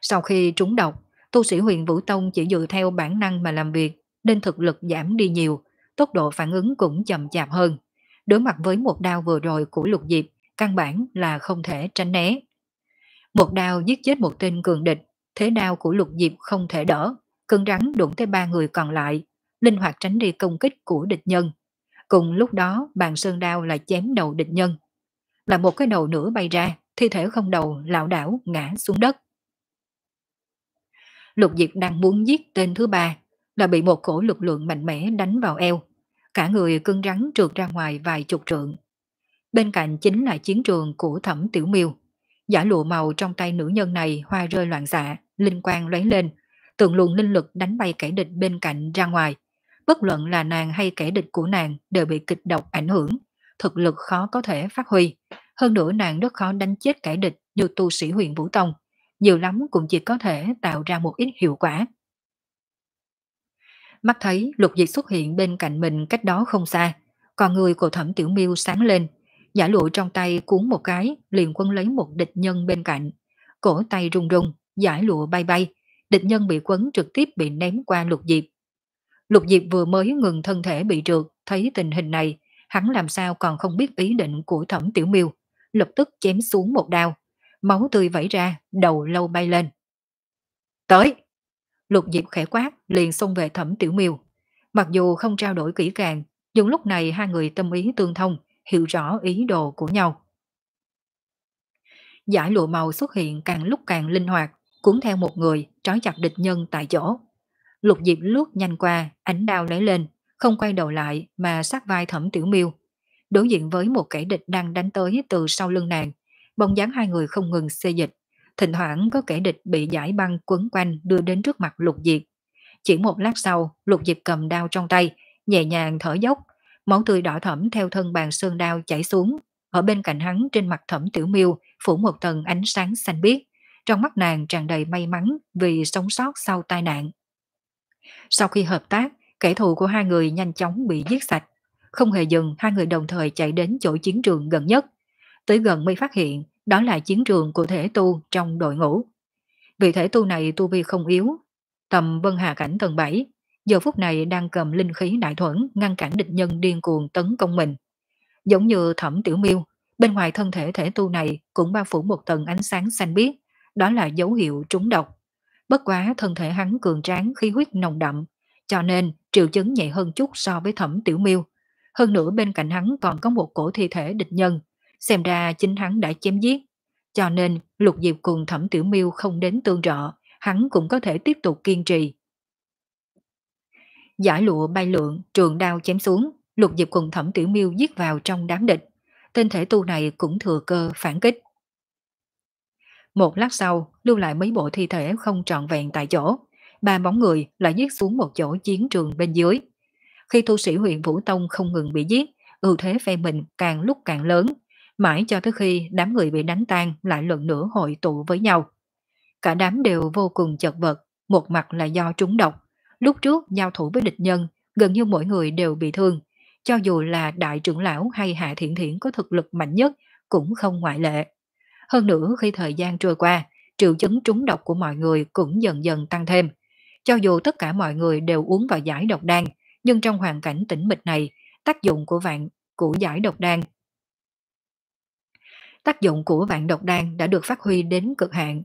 Sau khi trúng độc, tu sĩ huyền Vũ Tông chỉ dựa theo bản năng mà làm việc, nên thực lực giảm đi nhiều, tốc độ phản ứng cũng chậm chạp hơn. Đối mặt với một đao vừa rồi của lục diệp, căn bản là không thể tránh né. Một đao giết chết một tên cường địch, thế đao của lục diệp không thể đỡ, cơn rắn đụng tới ba người còn lại, linh hoạt tránh đi công kích của địch nhân. Cùng lúc đó, bàn sơn đao lại chém đầu địch nhân. Là một cái đầu nửa bay ra, thi thể không đầu lảo đảo ngã xuống đất. Lục Diệp đang muốn giết tên thứ ba, là bị một cổ lực lượng mạnh mẽ đánh vào eo. Cả người cưng rắn trượt ra ngoài vài chục trượng. Bên cạnh chính là chiến trường của thẩm tiểu miêu. Giả lụa màu trong tay nữ nhân này hoa rơi loạn xạ, linh quang lóe lên. Từng luồng linh lực đánh bay kẻ địch bên cạnh ra ngoài. Bất luận là nàng hay kẻ địch của nàng đều bị kịch độc ảnh hưởng. Thực lực khó có thể phát huy. Hơn nữa nàng rất khó đánh chết kẻ địch như tu sĩ huyền Vũ Tông nhiều lắm cũng chỉ có thể tạo ra một ít hiệu quả. Mắt thấy lục diệt xuất hiện bên cạnh mình cách đó không xa, còn người của thẩm tiểu miêu sáng lên, giả lụa trong tay cuốn một cái, liền quân lấy một địch nhân bên cạnh. Cổ tay rung rung, giải lụa bay bay, địch nhân bị quấn trực tiếp bị ném qua lục diệp. Lục diệp vừa mới ngừng thân thể bị trượt, thấy tình hình này, hắn làm sao còn không biết ý định của thẩm tiểu miêu, lập tức chém xuống một đao, máu tươi vẩy ra, đầu lâu bay lên. Tới! Lục Diệp khẽ quát, liền xông về thẩm tiểu miêu. Mặc dù không trao đổi kỹ càng, nhưng lúc này hai người tâm ý tương thông, hiểu rõ ý đồ của nhau. Giải lụa màu xuất hiện càng lúc càng linh hoạt, cuốn theo một người, trói chặt địch nhân tại chỗ. Lục Diệp lướt nhanh qua, ánh đao lấy lên, không quay đầu lại mà sát vai thẩm tiểu miêu. Đối diện với một kẻ địch đang đánh tới từ sau lưng nàng, bóng dáng hai người không ngừng xê dịch. Thỉnh thoảng có kẻ địch bị giải băng quấn quanh đưa đến trước mặt lục diệt. Chỉ một lát sau, lục diệt cầm đao trong tay, nhẹ nhàng thở dốc, máu tươi đỏ thẫm theo thân bàn sơn đao chảy xuống. Ở bên cạnh hắn trên mặt thẩm tiểu miêu phủ một tầng ánh sáng xanh biếc. Trong mắt nàng tràn đầy may mắn vì sống sót sau tai nạn. Sau khi hợp tác, kẻ thù của hai người nhanh chóng bị giết sạch. Không hề dừng, hai người đồng thời chạy đến chỗ chiến trường gần nhất, tới gần mới phát hiện đó là chiến trường của thể tu trong đội ngũ. Vị thể tu này tu vi không yếu, tầm vân hà cảnh tầng 7, giờ phút này đang cầm linh khí đại thuẫn ngăn cản địch nhân điên cuồng tấn công mình. Giống như thẩm tiểu miêu, bên ngoài thân thể thể tu này cũng bao phủ một tầng ánh sáng xanh biếc, đó là dấu hiệu trúng độc. Bất quá thân thể hắn cường tráng khí huyết nồng đậm, cho nên triệu chứng nhẹ hơn chút so với thẩm tiểu miêu. Hơn nữa bên cạnh hắn còn có một cổ thi thể địch nhân Xem ra chính hắn đã chém giết, cho nên Lục Diệp cùng Thẩm Tiểu Miêu không đến tương trợ, hắn cũng có thể tiếp tục kiên trì. Giải lụa bay lượn, trường đao chém xuống, Lục Diệp cùng Thẩm Tiểu Miêu giết vào trong đám địch. Tên thể tu này cũng thừa cơ phản kích. Một lát sau, lưu lại mấy bộ thi thể không trọn vẹn tại chỗ. Ba bóng người lại giết xuống một chỗ chiến trường bên dưới. Khi tu sĩ huyện Vũ Tông không ngừng bị giết, ưu thế phe mình càng lúc càng lớn, mãi cho tới khi đám người bị đánh tan lại lần nữa hội tụ với nhau. Cả đám đều vô cùng chật vật, một mặt là do trúng độc. Lúc trước giao thủ với địch nhân, gần như mỗi người đều bị thương. Cho dù là đại trưởng lão hay hạ thiện thiện có thực lực mạnh nhất cũng không ngoại lệ. Hơn nữa khi thời gian trôi qua, triệu chứng trúng độc của mọi người cũng dần dần tăng thêm. Cho dù tất cả mọi người đều uống vào giải độc đan, nhưng trong hoàn cảnh tĩnh mịch này, tác dụng của vạn của giải độc đan tác dụng của vạn độc đan đã được phát huy đến cực hạn.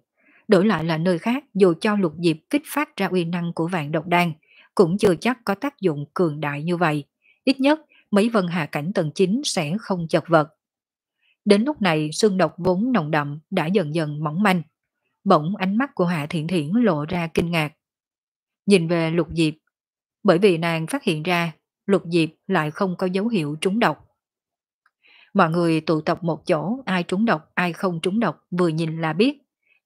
Đổi lại là nơi khác, dù cho lục diệp kích phát ra uy năng của vạn độc đan, cũng chưa chắc có tác dụng cường đại như vậy. Ít nhất, mấy vân hà cảnh tầng 9 sẽ không chật vật. Đến lúc này, xương độc vốn nồng đậm đã dần dần mỏng manh. Bỗng ánh mắt của Hạ Thiện Thiển lộ ra kinh ngạc. Nhìn về lục diệp, bởi vì nàng phát hiện ra lục diệp lại không có dấu hiệu trúng độc. Mọi người tụ tập một chỗ, ai trúng độc, ai không trúng độc, vừa nhìn là biết.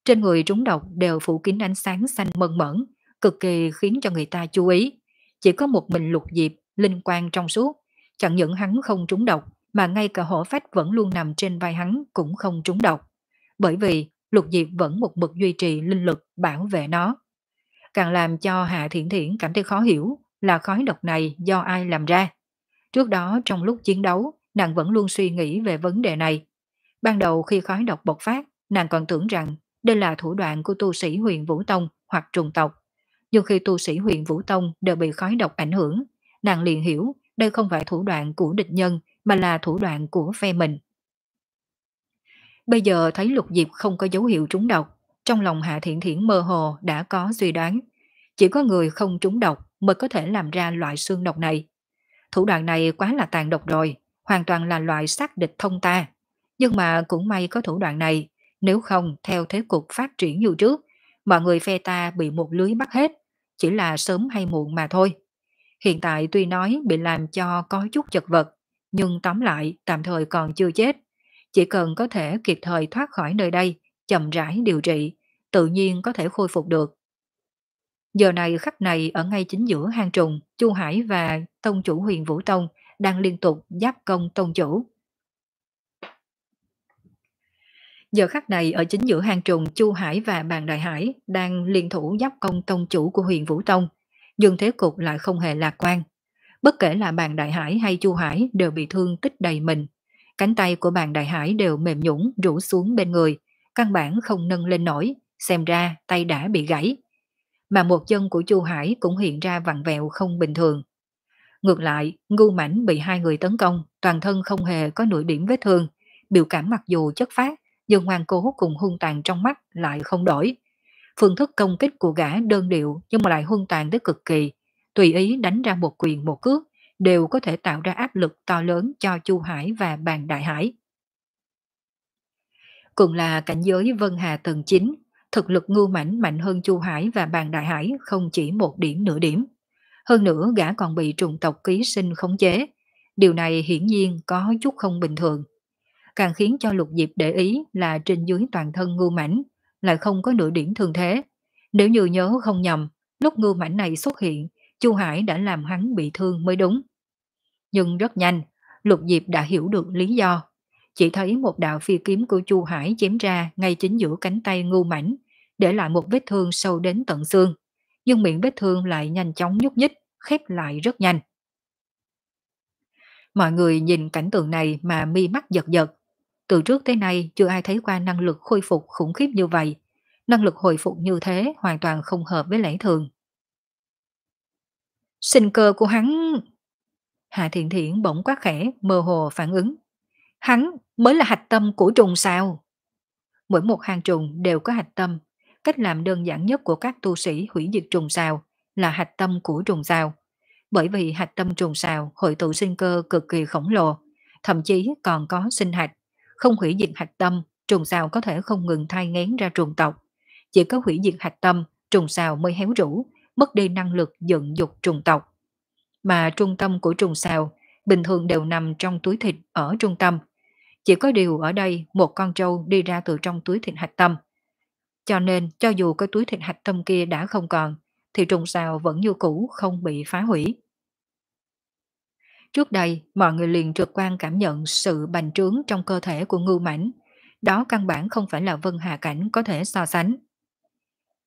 Trên người trúng độc đều phủ kín ánh sáng xanh mơn mởn, cực kỳ khiến cho người ta chú ý. Chỉ có một mình lục diệp, linh quang trong suốt. Chẳng những hắn không trúng độc, mà ngay cả hổ phách vẫn luôn nằm trên vai hắn cũng không trúng độc. Bởi vì lục diệp vẫn một mực duy trì linh lực bảo vệ nó. Càng làm cho Hạ Thiện Thiển cảm thấy khó hiểu là khói độc này do ai làm ra. Trước đó trong lúc chiến đấu, nàng vẫn luôn suy nghĩ về vấn đề này. Ban đầu khi khói độc bộc phát, nàng còn tưởng rằng đây là thủ đoạn của tu sĩ huyền Vũ Tông hoặc trùng tộc. Nhưng khi tu sĩ huyền Vũ Tông đều bị khói độc ảnh hưởng, nàng liền hiểu đây không phải thủ đoạn của địch nhân mà là thủ đoạn của phe mình. Bây giờ thấy lục diệp không có dấu hiệu trúng độc, trong lòng Hạ Thiện Thiển mơ hồ đã có suy đoán. Chỉ có người không trúng độc mới có thể làm ra loại xương độc này. Thủ đoạn này quá là tàn độc rồi hoàn toàn là loại xác địch thông ta. Nhưng mà cũng may có thủ đoạn này, nếu không theo thế cục phát triển như trước, mọi người phe ta bị một lưới bắt hết, chỉ là sớm hay muộn mà thôi. Hiện tại tuy nói bị làm cho có chút chật vật, nhưng tóm lại tạm thời còn chưa chết. Chỉ cần có thể kịp thời thoát khỏi nơi đây, chậm rãi điều trị, tự nhiên có thể khôi phục được. Giờ này khắc này ở ngay chính giữa hang trùng, Chu Hải và Tông chủ huyền Vũ Tông đang liên tục giáp công tôn chủ. Giờ khắc này ở chính giữa hang trùng Chu Hải và Bàn Đại Hải đang liên thủ giáp công tôn chủ của huyền Vũ Tông. Dương Thế Cục lại không hề lạc quan. Bất kể là Bàn Đại Hải hay Chu Hải đều bị thương tích đầy mình. Cánh tay của Bàn Đại Hải đều mềm nhũng rủ xuống bên người. Căn bản không nâng lên nổi. Xem ra tay đã bị gãy. Mà một chân của Chu Hải cũng hiện ra vặn vẹo không bình thường. Ngược lại, ngu mảnh bị hai người tấn công, toàn thân không hề có nửa điểm vết thương. Biểu cảm mặc dù chất phát, nhưng hoàng cố cùng hung tàn trong mắt lại không đổi. Phương thức công kích của gã đơn điệu nhưng mà lại hung tàn tới cực kỳ. Tùy ý đánh ra một quyền một cước, đều có thể tạo ra áp lực to lớn cho Chu Hải và bàn đại hải. Cùng là cảnh giới Vân Hà tầng 9, thực lực ngu mảnh mạnh hơn Chu Hải và bàn đại hải không chỉ một điểm nửa điểm. Hơn nữa gã còn bị trùng tộc ký sinh khống chế. Điều này hiển nhiên có chút không bình thường. Càng khiến cho lục diệp để ý là trên dưới toàn thân ngưu mảnh lại không có nửa điểm thường thế. Nếu như nhớ không nhầm, lúc ngưu mảnh này xuất hiện, Chu Hải đã làm hắn bị thương mới đúng. Nhưng rất nhanh, Lục Diệp đã hiểu được lý do. Chỉ thấy một đạo phi kiếm của Chu Hải chém ra ngay chính giữa cánh tay ngưu mảnh, để lại một vết thương sâu đến tận xương nhưng miệng vết thương lại nhanh chóng nhúc nhích, khép lại rất nhanh. Mọi người nhìn cảnh tượng này mà mi mắt giật giật. Từ trước tới nay chưa ai thấy qua năng lực khôi phục khủng khiếp như vậy. Năng lực hồi phục như thế hoàn toàn không hợp với lẽ thường. Sinh cơ của hắn... Hạ Thiện Thiện bỗng quá khẽ, mơ hồ phản ứng. Hắn mới là hạch tâm của trùng sao? Mỗi một hàng trùng đều có hạch tâm cách làm đơn giản nhất của các tu sĩ hủy diệt trùng xào là hạch tâm của trùng xào. Bởi vì hạch tâm trùng xào hội tụ sinh cơ cực kỳ khổng lồ, thậm chí còn có sinh hạch. Không hủy diệt hạch tâm, trùng xào có thể không ngừng thai ngén ra trùng tộc. Chỉ có hủy diệt hạch tâm, trùng xào mới héo rũ, mất đi năng lực dựng dục trùng tộc. Mà trung tâm của trùng xào bình thường đều nằm trong túi thịt ở trung tâm. Chỉ có điều ở đây một con trâu đi ra từ trong túi thịt hạch tâm. Cho nên cho dù cái túi thịt hạch tâm kia đã không còn, thì trùng xào vẫn như cũ không bị phá hủy. Trước đây, mọi người liền trực quan cảm nhận sự bành trướng trong cơ thể của ngưu mảnh. Đó căn bản không phải là vân hạ cảnh có thể so sánh.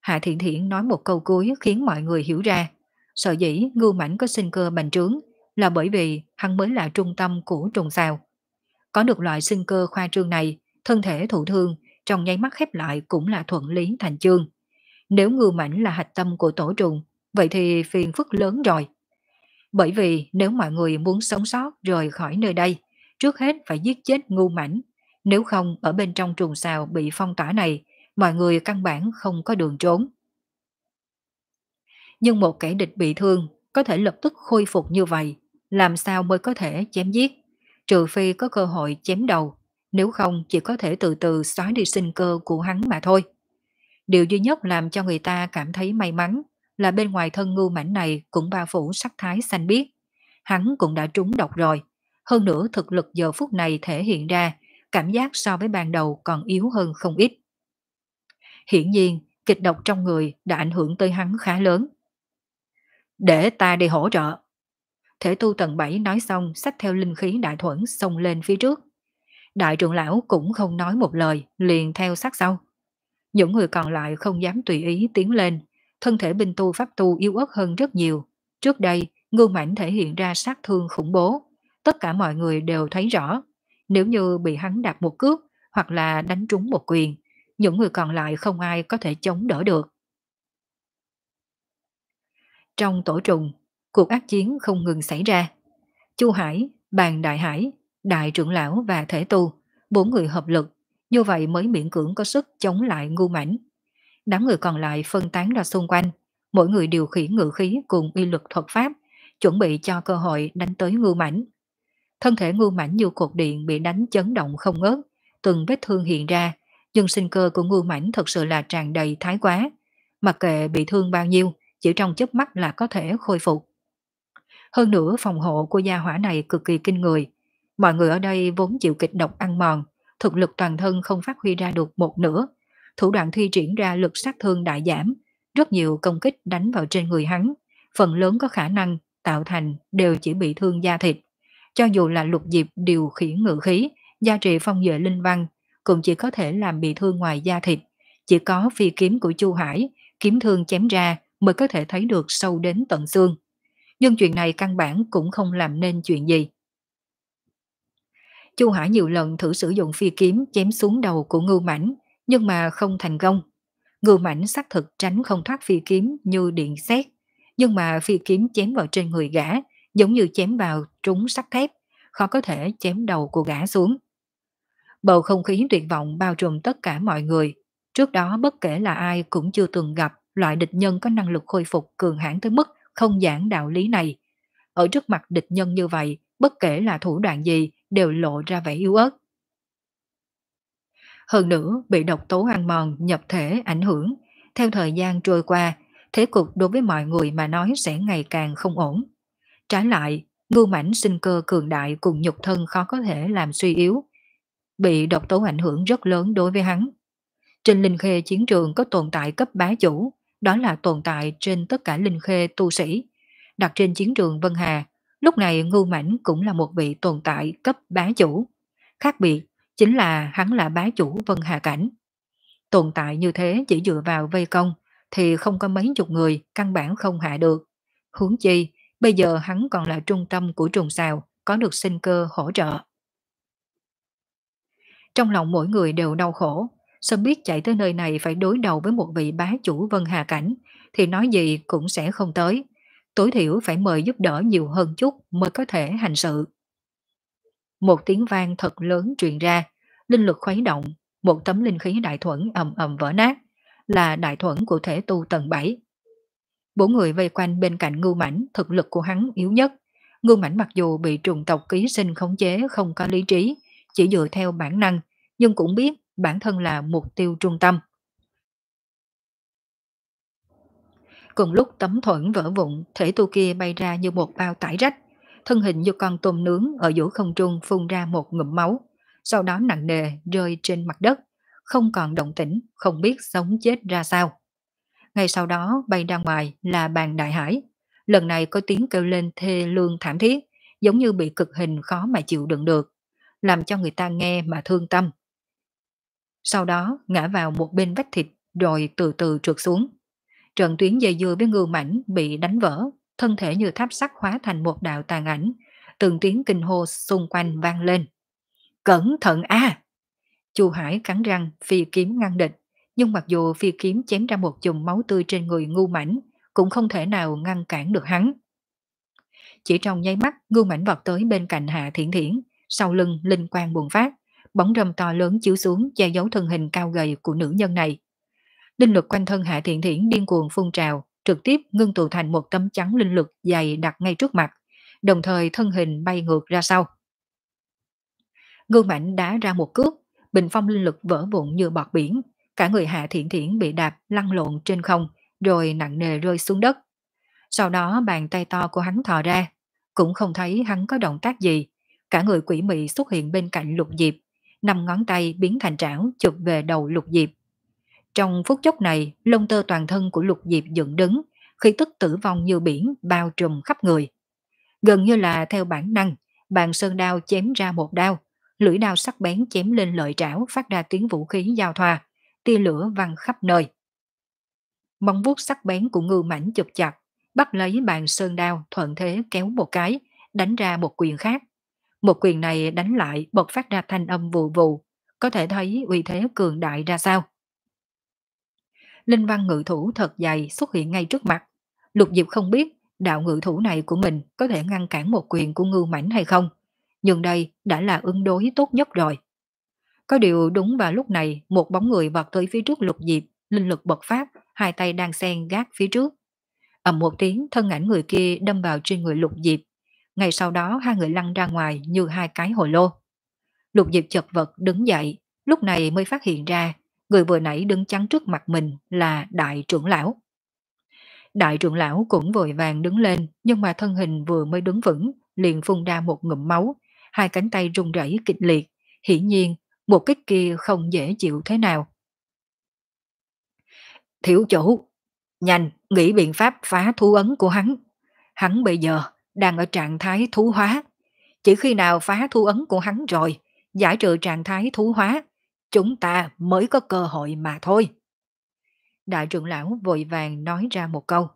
Hạ Thiện Thiện nói một câu cuối khiến mọi người hiểu ra. Sợ dĩ ngưu mảnh có sinh cơ bành trướng là bởi vì hắn mới là trung tâm của trùng xào. Có được loại sinh cơ khoa trương này, thân thể thụ thương trong nháy mắt khép lại cũng là thuận lý thành chương. Nếu ngư mảnh là hạch tâm của tổ trùng, vậy thì phiền phức lớn rồi. Bởi vì nếu mọi người muốn sống sót rời khỏi nơi đây, trước hết phải giết chết ngu mảnh. Nếu không, ở bên trong trùng xào bị phong tỏa này, mọi người căn bản không có đường trốn. Nhưng một kẻ địch bị thương có thể lập tức khôi phục như vậy, làm sao mới có thể chém giết, trừ phi có cơ hội chém đầu nếu không chỉ có thể từ từ xóa đi sinh cơ của hắn mà thôi. Điều duy nhất làm cho người ta cảm thấy may mắn là bên ngoài thân ngưu mảnh này cũng bao phủ sắc thái xanh biếc. Hắn cũng đã trúng độc rồi. Hơn nữa thực lực giờ phút này thể hiện ra, cảm giác so với ban đầu còn yếu hơn không ít. Hiển nhiên, kịch độc trong người đã ảnh hưởng tới hắn khá lớn. Để ta đi hỗ trợ. Thể tu tầng 7 nói xong, sách theo linh khí đại thuẫn xông lên phía trước. Đại trưởng lão cũng không nói một lời, liền theo sát sau. Những người còn lại không dám tùy ý tiến lên, thân thể binh tu pháp tu yếu ớt hơn rất nhiều. Trước đây, ngư mảnh thể hiện ra sát thương khủng bố, tất cả mọi người đều thấy rõ. Nếu như bị hắn đạp một cước hoặc là đánh trúng một quyền, những người còn lại không ai có thể chống đỡ được. Trong tổ trùng, cuộc ác chiến không ngừng xảy ra. Chu Hải, bàn đại hải, đại trưởng lão và thể tu, bốn người hợp lực, như vậy mới miễn cưỡng có sức chống lại ngu mảnh. Đám người còn lại phân tán ra xung quanh, mỗi người điều khiển ngự khí cùng uy lực thuật pháp, chuẩn bị cho cơ hội đánh tới ngu mảnh. Thân thể ngu mảnh như cột điện bị đánh chấn động không ngớt, từng vết thương hiện ra, nhưng sinh cơ của ngu mảnh thật sự là tràn đầy thái quá. Mặc kệ bị thương bao nhiêu, chỉ trong chớp mắt là có thể khôi phục. Hơn nữa phòng hộ của gia hỏa này cực kỳ kinh người, Mọi người ở đây vốn chịu kịch độc ăn mòn, thực lực toàn thân không phát huy ra được một nửa. Thủ đoạn thi triển ra lực sát thương đại giảm, rất nhiều công kích đánh vào trên người hắn, phần lớn có khả năng tạo thành đều chỉ bị thương da thịt. Cho dù là lục diệp điều khiển ngự khí, gia trì phong vệ linh văn, cũng chỉ có thể làm bị thương ngoài da thịt. Chỉ có phi kiếm của Chu Hải, kiếm thương chém ra mới có thể thấy được sâu đến tận xương. Nhưng chuyện này căn bản cũng không làm nên chuyện gì. Chu Hải nhiều lần thử sử dụng phi kiếm chém xuống đầu của Ngưu Mảnh, nhưng mà không thành công. Ngưu Mảnh xác thực tránh không thoát phi kiếm như điện xét, nhưng mà phi kiếm chém vào trên người gã, giống như chém vào trúng sắt thép, khó có thể chém đầu của gã xuống. Bầu không khí tuyệt vọng bao trùm tất cả mọi người, trước đó bất kể là ai cũng chưa từng gặp loại địch nhân có năng lực khôi phục cường hãn tới mức không giảng đạo lý này. Ở trước mặt địch nhân như vậy, bất kể là thủ đoạn gì, đều lộ ra vẻ yếu ớt. Hơn nữa, bị độc tố ăn mòn, nhập thể ảnh hưởng, theo thời gian trôi qua, thế cục đối với mọi người mà nói sẽ ngày càng không ổn. Trái lại, ngưu mảnh sinh cơ cường đại cùng nhục thân khó có thể làm suy yếu, bị độc tố ảnh hưởng rất lớn đối với hắn. Trên linh khê chiến trường có tồn tại cấp bá chủ, đó là tồn tại trên tất cả linh khê tu sĩ. Đặt trên chiến trường Vân Hà, Lúc này Ngưu Mãnh cũng là một vị tồn tại cấp bá chủ. Khác biệt chính là hắn là bá chủ Vân Hà Cảnh. Tồn tại như thế chỉ dựa vào vây công thì không có mấy chục người căn bản không hạ được. Hướng chi, bây giờ hắn còn là trung tâm của trùng xào, có được sinh cơ hỗ trợ. Trong lòng mỗi người đều đau khổ, sớm biết chạy tới nơi này phải đối đầu với một vị bá chủ Vân Hà Cảnh thì nói gì cũng sẽ không tới, tối thiểu phải mời giúp đỡ nhiều hơn chút mới có thể hành sự. Một tiếng vang thật lớn truyền ra, linh lực khuấy động, một tấm linh khí đại thuẫn ầm ầm vỡ nát, là đại thuẫn của thể tu tầng 7. Bốn người vây quanh bên cạnh ngưu mảnh, thực lực của hắn yếu nhất. Ngưu mảnh mặc dù bị trùng tộc ký sinh khống chế không có lý trí, chỉ dựa theo bản năng, nhưng cũng biết bản thân là mục tiêu trung tâm. Cùng lúc tấm thuẫn vỡ vụn, thể tu kia bay ra như một bao tải rách. Thân hình như con tôm nướng ở giữa không trung phun ra một ngụm máu. Sau đó nặng nề rơi trên mặt đất, không còn động tĩnh, không biết sống chết ra sao. Ngay sau đó bay ra ngoài là bàn đại hải. Lần này có tiếng kêu lên thê lương thảm thiết, giống như bị cực hình khó mà chịu đựng được, làm cho người ta nghe mà thương tâm. Sau đó ngã vào một bên vách thịt rồi từ từ trượt xuống. Trận tuyến dây dưa với ngưu mảnh bị đánh vỡ, thân thể như tháp sắt hóa thành một đạo tàn ảnh, từng tiếng kinh hô xung quanh vang lên. Cẩn thận a! À! Chu Hải cắn răng phi kiếm ngăn địch, nhưng mặc dù phi kiếm chém ra một chùm máu tươi trên người ngu mảnh, cũng không thể nào ngăn cản được hắn. Chỉ trong nháy mắt, ngu mảnh vọt tới bên cạnh Hạ Thiển Thiển, sau lưng linh quang buồn phát, bóng râm to lớn chiếu xuống che giấu thân hình cao gầy của nữ nhân này. Linh lực quanh thân Hạ Thiện Thiển điên cuồng phun trào, trực tiếp ngưng tụ thành một tấm chắn linh lực dày đặt ngay trước mặt, đồng thời thân hình bay ngược ra sau. Ngưu Mạnh đá ra một cước, bình phong linh lực vỡ vụn như bọt biển, cả người Hạ Thiện Thiển bị đạp lăn lộn trên không, rồi nặng nề rơi xuống đất. Sau đó bàn tay to của hắn thò ra, cũng không thấy hắn có động tác gì, cả người quỷ mị xuất hiện bên cạnh lục diệp, năm ngón tay biến thành trảo chụp về đầu lục diệp, trong phút chốc này, lông tơ toàn thân của lục diệp dựng đứng, khi tức tử vong như biển bao trùm khắp người. Gần như là theo bản năng, bàn sơn đao chém ra một đao, lưỡi đao sắc bén chém lên lợi trảo phát ra tiếng vũ khí giao thoa, tia lửa văng khắp nơi. Móng vuốt sắc bén của ngư mảnh chụp chặt, bắt lấy bàn sơn đao thuận thế kéo một cái, đánh ra một quyền khác. Một quyền này đánh lại bật phát ra thanh âm vù vù, có thể thấy uy thế cường đại ra sao linh văn ngự thủ thật dài xuất hiện ngay trước mặt. Lục Diệp không biết đạo ngự thủ này của mình có thể ngăn cản một quyền của ngưu mảnh hay không. Nhưng đây đã là ứng đối tốt nhất rồi. Có điều đúng vào lúc này một bóng người vọt tới phía trước Lục Diệp, linh lực bộc phát, hai tay đang sen gác phía trước. ầm một tiếng thân ảnh người kia đâm vào trên người Lục Diệp. Ngay sau đó hai người lăn ra ngoài như hai cái hồ lô. Lục Diệp chật vật đứng dậy, lúc này mới phát hiện ra người vừa nãy đứng chắn trước mặt mình là đại trưởng lão. Đại trưởng lão cũng vội vàng đứng lên, nhưng mà thân hình vừa mới đứng vững, liền phun ra một ngụm máu, hai cánh tay run rẩy kịch liệt, hiển nhiên một kích kia không dễ chịu thế nào. Thiếu chủ, nhanh, nghĩ biện pháp phá thú ấn của hắn. Hắn bây giờ đang ở trạng thái thú hóa. Chỉ khi nào phá thú ấn của hắn rồi, giải trừ trạng thái thú hóa chúng ta mới có cơ hội mà thôi. Đại trưởng lão vội vàng nói ra một câu.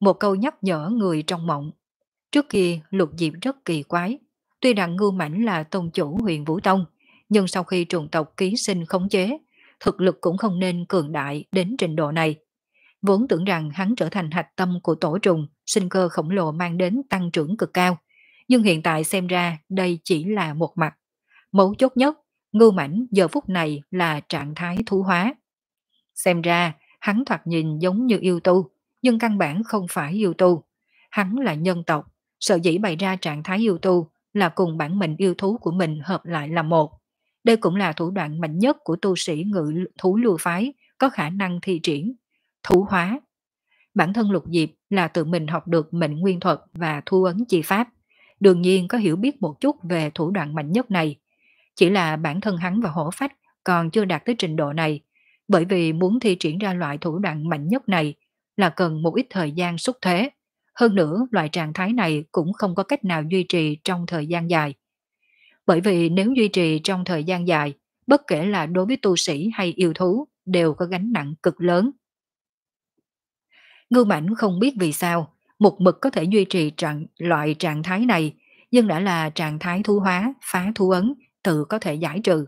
Một câu nhắc nhở người trong mộng. Trước kia lục diệp rất kỳ quái. Tuy rằng ngưu mảnh là tôn chủ huyện Vũ Tông, nhưng sau khi trùng tộc ký sinh khống chế, thực lực cũng không nên cường đại đến trình độ này. Vốn tưởng rằng hắn trở thành hạch tâm của tổ trùng, sinh cơ khổng lồ mang đến tăng trưởng cực cao. Nhưng hiện tại xem ra đây chỉ là một mặt. Mấu chốt nhất Ngưu mảnh giờ phút này là trạng thái thú hóa. Xem ra, hắn thoạt nhìn giống như yêu tu, nhưng căn bản không phải yêu tu. Hắn là nhân tộc, sợ dĩ bày ra trạng thái yêu tu là cùng bản mệnh yêu thú của mình hợp lại là một. Đây cũng là thủ đoạn mạnh nhất của tu sĩ ngự thú lưu phái có khả năng thi triển, thủ hóa. Bản thân lục diệp là tự mình học được mệnh nguyên thuật và thu ấn chi pháp. Đương nhiên có hiểu biết một chút về thủ đoạn mạnh nhất này, chỉ là bản thân hắn và hổ phách còn chưa đạt tới trình độ này, bởi vì muốn thi triển ra loại thủ đoạn mạnh nhất này là cần một ít thời gian xúc thế. Hơn nữa, loại trạng thái này cũng không có cách nào duy trì trong thời gian dài. Bởi vì nếu duy trì trong thời gian dài, bất kể là đối với tu sĩ hay yêu thú, đều có gánh nặng cực lớn. Ngưu Mảnh không biết vì sao, một mực có thể duy trì trạng, loại trạng thái này, nhưng đã là trạng thái thu hóa, phá thu ấn, tự có thể giải trừ.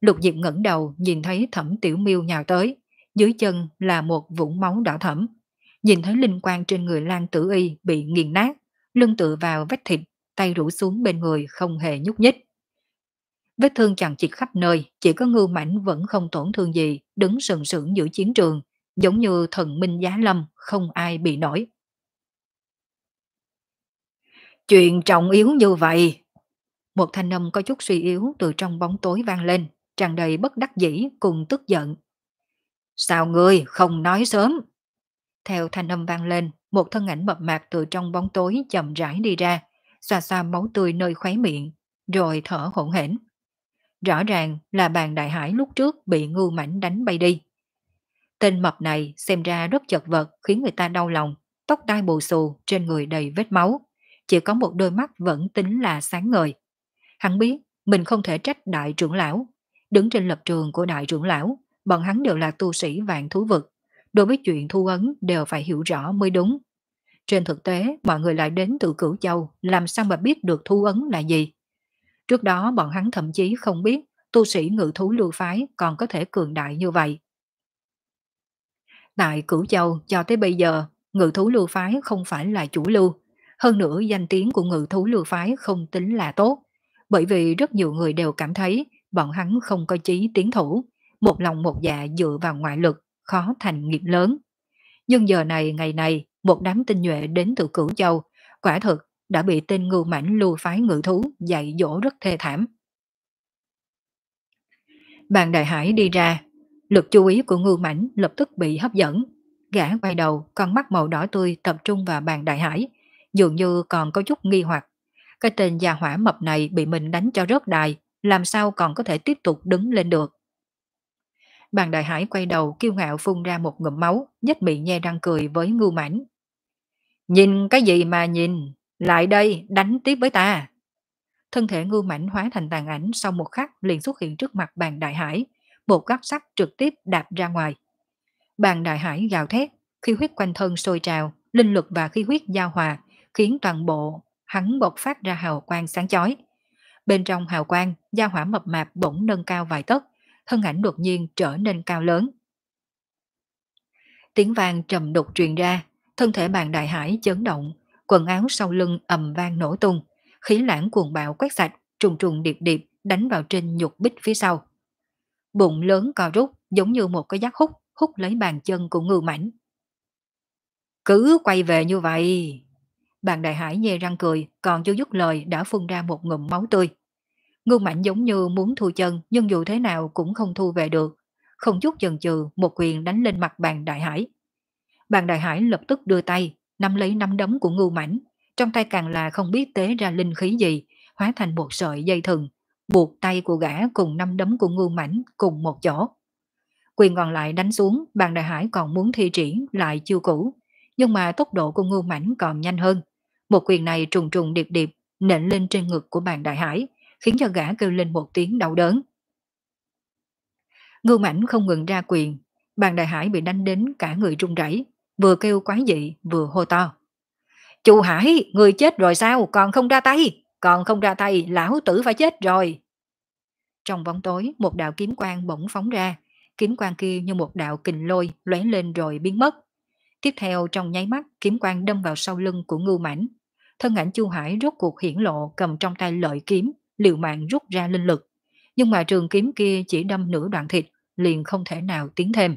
Lục Diệp ngẩng đầu nhìn thấy thẩm tiểu miêu nhào tới, dưới chân là một vũng máu đỏ thẫm. Nhìn thấy linh quang trên người Lan Tử Y bị nghiền nát, lưng tựa vào vách thịt, tay rũ xuống bên người không hề nhúc nhích. Vết thương chẳng chịt khắp nơi, chỉ có ngưu mảnh vẫn không tổn thương gì, đứng sừng sững giữa chiến trường, giống như thần minh giá lâm, không ai bị nổi. Chuyện trọng yếu như vậy, một thanh âm có chút suy yếu từ trong bóng tối vang lên, tràn đầy bất đắc dĩ cùng tức giận. Sao ngươi không nói sớm? Theo thanh âm vang lên, một thân ảnh mập mạp từ trong bóng tối chậm rãi đi ra, xoa xoa máu tươi nơi khóe miệng, rồi thở hổn hển. Rõ ràng là bàn đại hải lúc trước bị ngu mảnh đánh bay đi. Tên mập này xem ra rất chật vật khiến người ta đau lòng, tóc tai bù xù trên người đầy vết máu. Chỉ có một đôi mắt vẫn tính là sáng ngời. Hắn biết mình không thể trách đại trưởng lão. Đứng trên lập trường của đại trưởng lão, bọn hắn đều là tu sĩ vạn thú vực. Đối với chuyện thu ấn đều phải hiểu rõ mới đúng. Trên thực tế, mọi người lại đến từ cửu châu, làm sao mà biết được thu ấn là gì? Trước đó bọn hắn thậm chí không biết tu sĩ ngự thú lưu phái còn có thể cường đại như vậy. Tại Cửu Châu cho tới bây giờ, ngự thú lưu phái không phải là chủ lưu. Hơn nữa danh tiếng của ngự thú lưu phái không tính là tốt bởi vì rất nhiều người đều cảm thấy bọn hắn không có chí tiến thủ, một lòng một dạ dựa vào ngoại lực, khó thành nghiệp lớn. Nhưng giờ này ngày này, một đám tinh nhuệ đến từ cửu châu, quả thực đã bị tên ngưu mảnh lưu phái ngự thú dạy dỗ rất thê thảm. Bàn đại hải đi ra, lực chú ý của ngưu mảnh lập tức bị hấp dẫn. Gã quay đầu, con mắt màu đỏ tươi tập trung vào bàn đại hải, dường như còn có chút nghi hoặc cái tên già hỏa mập này bị mình đánh cho rớt đài, làm sao còn có thể tiếp tục đứng lên được. Bàn đại hải quay đầu kiêu ngạo phun ra một ngụm máu, nhếch miệng nhe răng cười với ngu mảnh. Nhìn cái gì mà nhìn, lại đây đánh tiếp với ta. Thân thể ngu mảnh hóa thành tàn ảnh sau một khắc liền xuất hiện trước mặt bàn đại hải, một góc sắt trực tiếp đạp ra ngoài. Bàn đại hải gào thét, khi huyết quanh thân sôi trào, linh lực và khí huyết giao hòa, khiến toàn bộ hắn bộc phát ra hào quang sáng chói. Bên trong hào quang, gia hỏa mập mạp bỗng nâng cao vài tấc, thân ảnh đột nhiên trở nên cao lớn. Tiếng vang trầm đục truyền ra, thân thể bàn đại hải chấn động, quần áo sau lưng ầm vang nổ tung, khí lãng cuồng bạo quét sạch, trùng trùng điệp điệp đánh vào trên nhục bích phía sau. Bụng lớn co rút giống như một cái giác hút, hút lấy bàn chân của ngư mảnh. Cứ quay về như vậy, bạn đại hải nhe răng cười, còn chưa dứt lời đã phun ra một ngụm máu tươi. ngưu mạnh giống như muốn thu chân nhưng dù thế nào cũng không thu về được. Không chút chần chừ một quyền đánh lên mặt bàn đại hải. Bàn đại hải lập tức đưa tay, nắm lấy nắm đấm của ngưu mảnh. Trong tay càng là không biết tế ra linh khí gì, hóa thành một sợi dây thừng, buộc tay của gã cùng nắm đấm của ngưu mảnh cùng một chỗ. Quyền còn lại đánh xuống, bàn đại hải còn muốn thi triển lại chiêu cũ, nhưng mà tốc độ của ngưu mảnh còn nhanh hơn, một quyền này trùng trùng điệp điệp nện lên trên ngực của bàn đại hải, khiến cho gã kêu lên một tiếng đau đớn. Ngưu mãnh không ngừng ra quyền, bàn đại hải bị đánh đến cả người run rẩy, vừa kêu quái dị vừa hô to. Chu Hải, người chết rồi sao, còn không ra tay, còn không ra tay, lão tử phải chết rồi. Trong bóng tối, một đạo kiếm quang bỗng phóng ra, kiếm quang kia như một đạo kình lôi lóe lên rồi biến mất. Tiếp theo trong nháy mắt, kiếm quang đâm vào sau lưng của ngưu mãnh. Thân ảnh Chu Hải rốt cuộc hiển lộ cầm trong tay lợi kiếm, liều mạng rút ra linh lực. Nhưng mà trường kiếm kia chỉ đâm nửa đoạn thịt, liền không thể nào tiến thêm.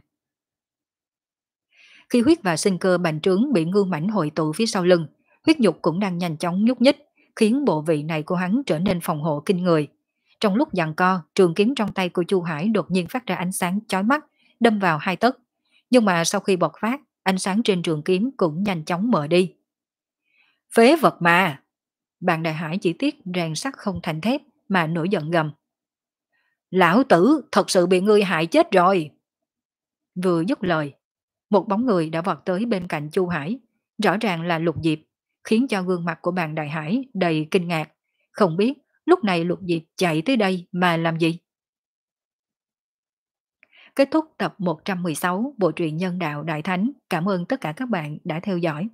Khi huyết và sinh cơ bành trướng bị ngưu mãnh hội tụ phía sau lưng, huyết nhục cũng đang nhanh chóng nhúc nhích, khiến bộ vị này của hắn trở nên phòng hộ kinh người. Trong lúc giằng co, trường kiếm trong tay của Chu Hải đột nhiên phát ra ánh sáng chói mắt, đâm vào hai tấc. Nhưng mà sau khi bộc phát, ánh sáng trên trường kiếm cũng nhanh chóng mờ đi. Phế vật mà! Bạn đại hải chỉ tiếc rèn sắt không thành thép mà nổi giận gầm. Lão tử thật sự bị ngươi hại chết rồi! Vừa dứt lời, một bóng người đã vọt tới bên cạnh Chu Hải, rõ ràng là Lục Diệp, khiến cho gương mặt của bạn đại hải đầy kinh ngạc. Không biết lúc này Lục Diệp chạy tới đây mà làm gì? Kết thúc tập 116 Bộ truyện Nhân Đạo Đại Thánh. Cảm ơn tất cả các bạn đã theo dõi.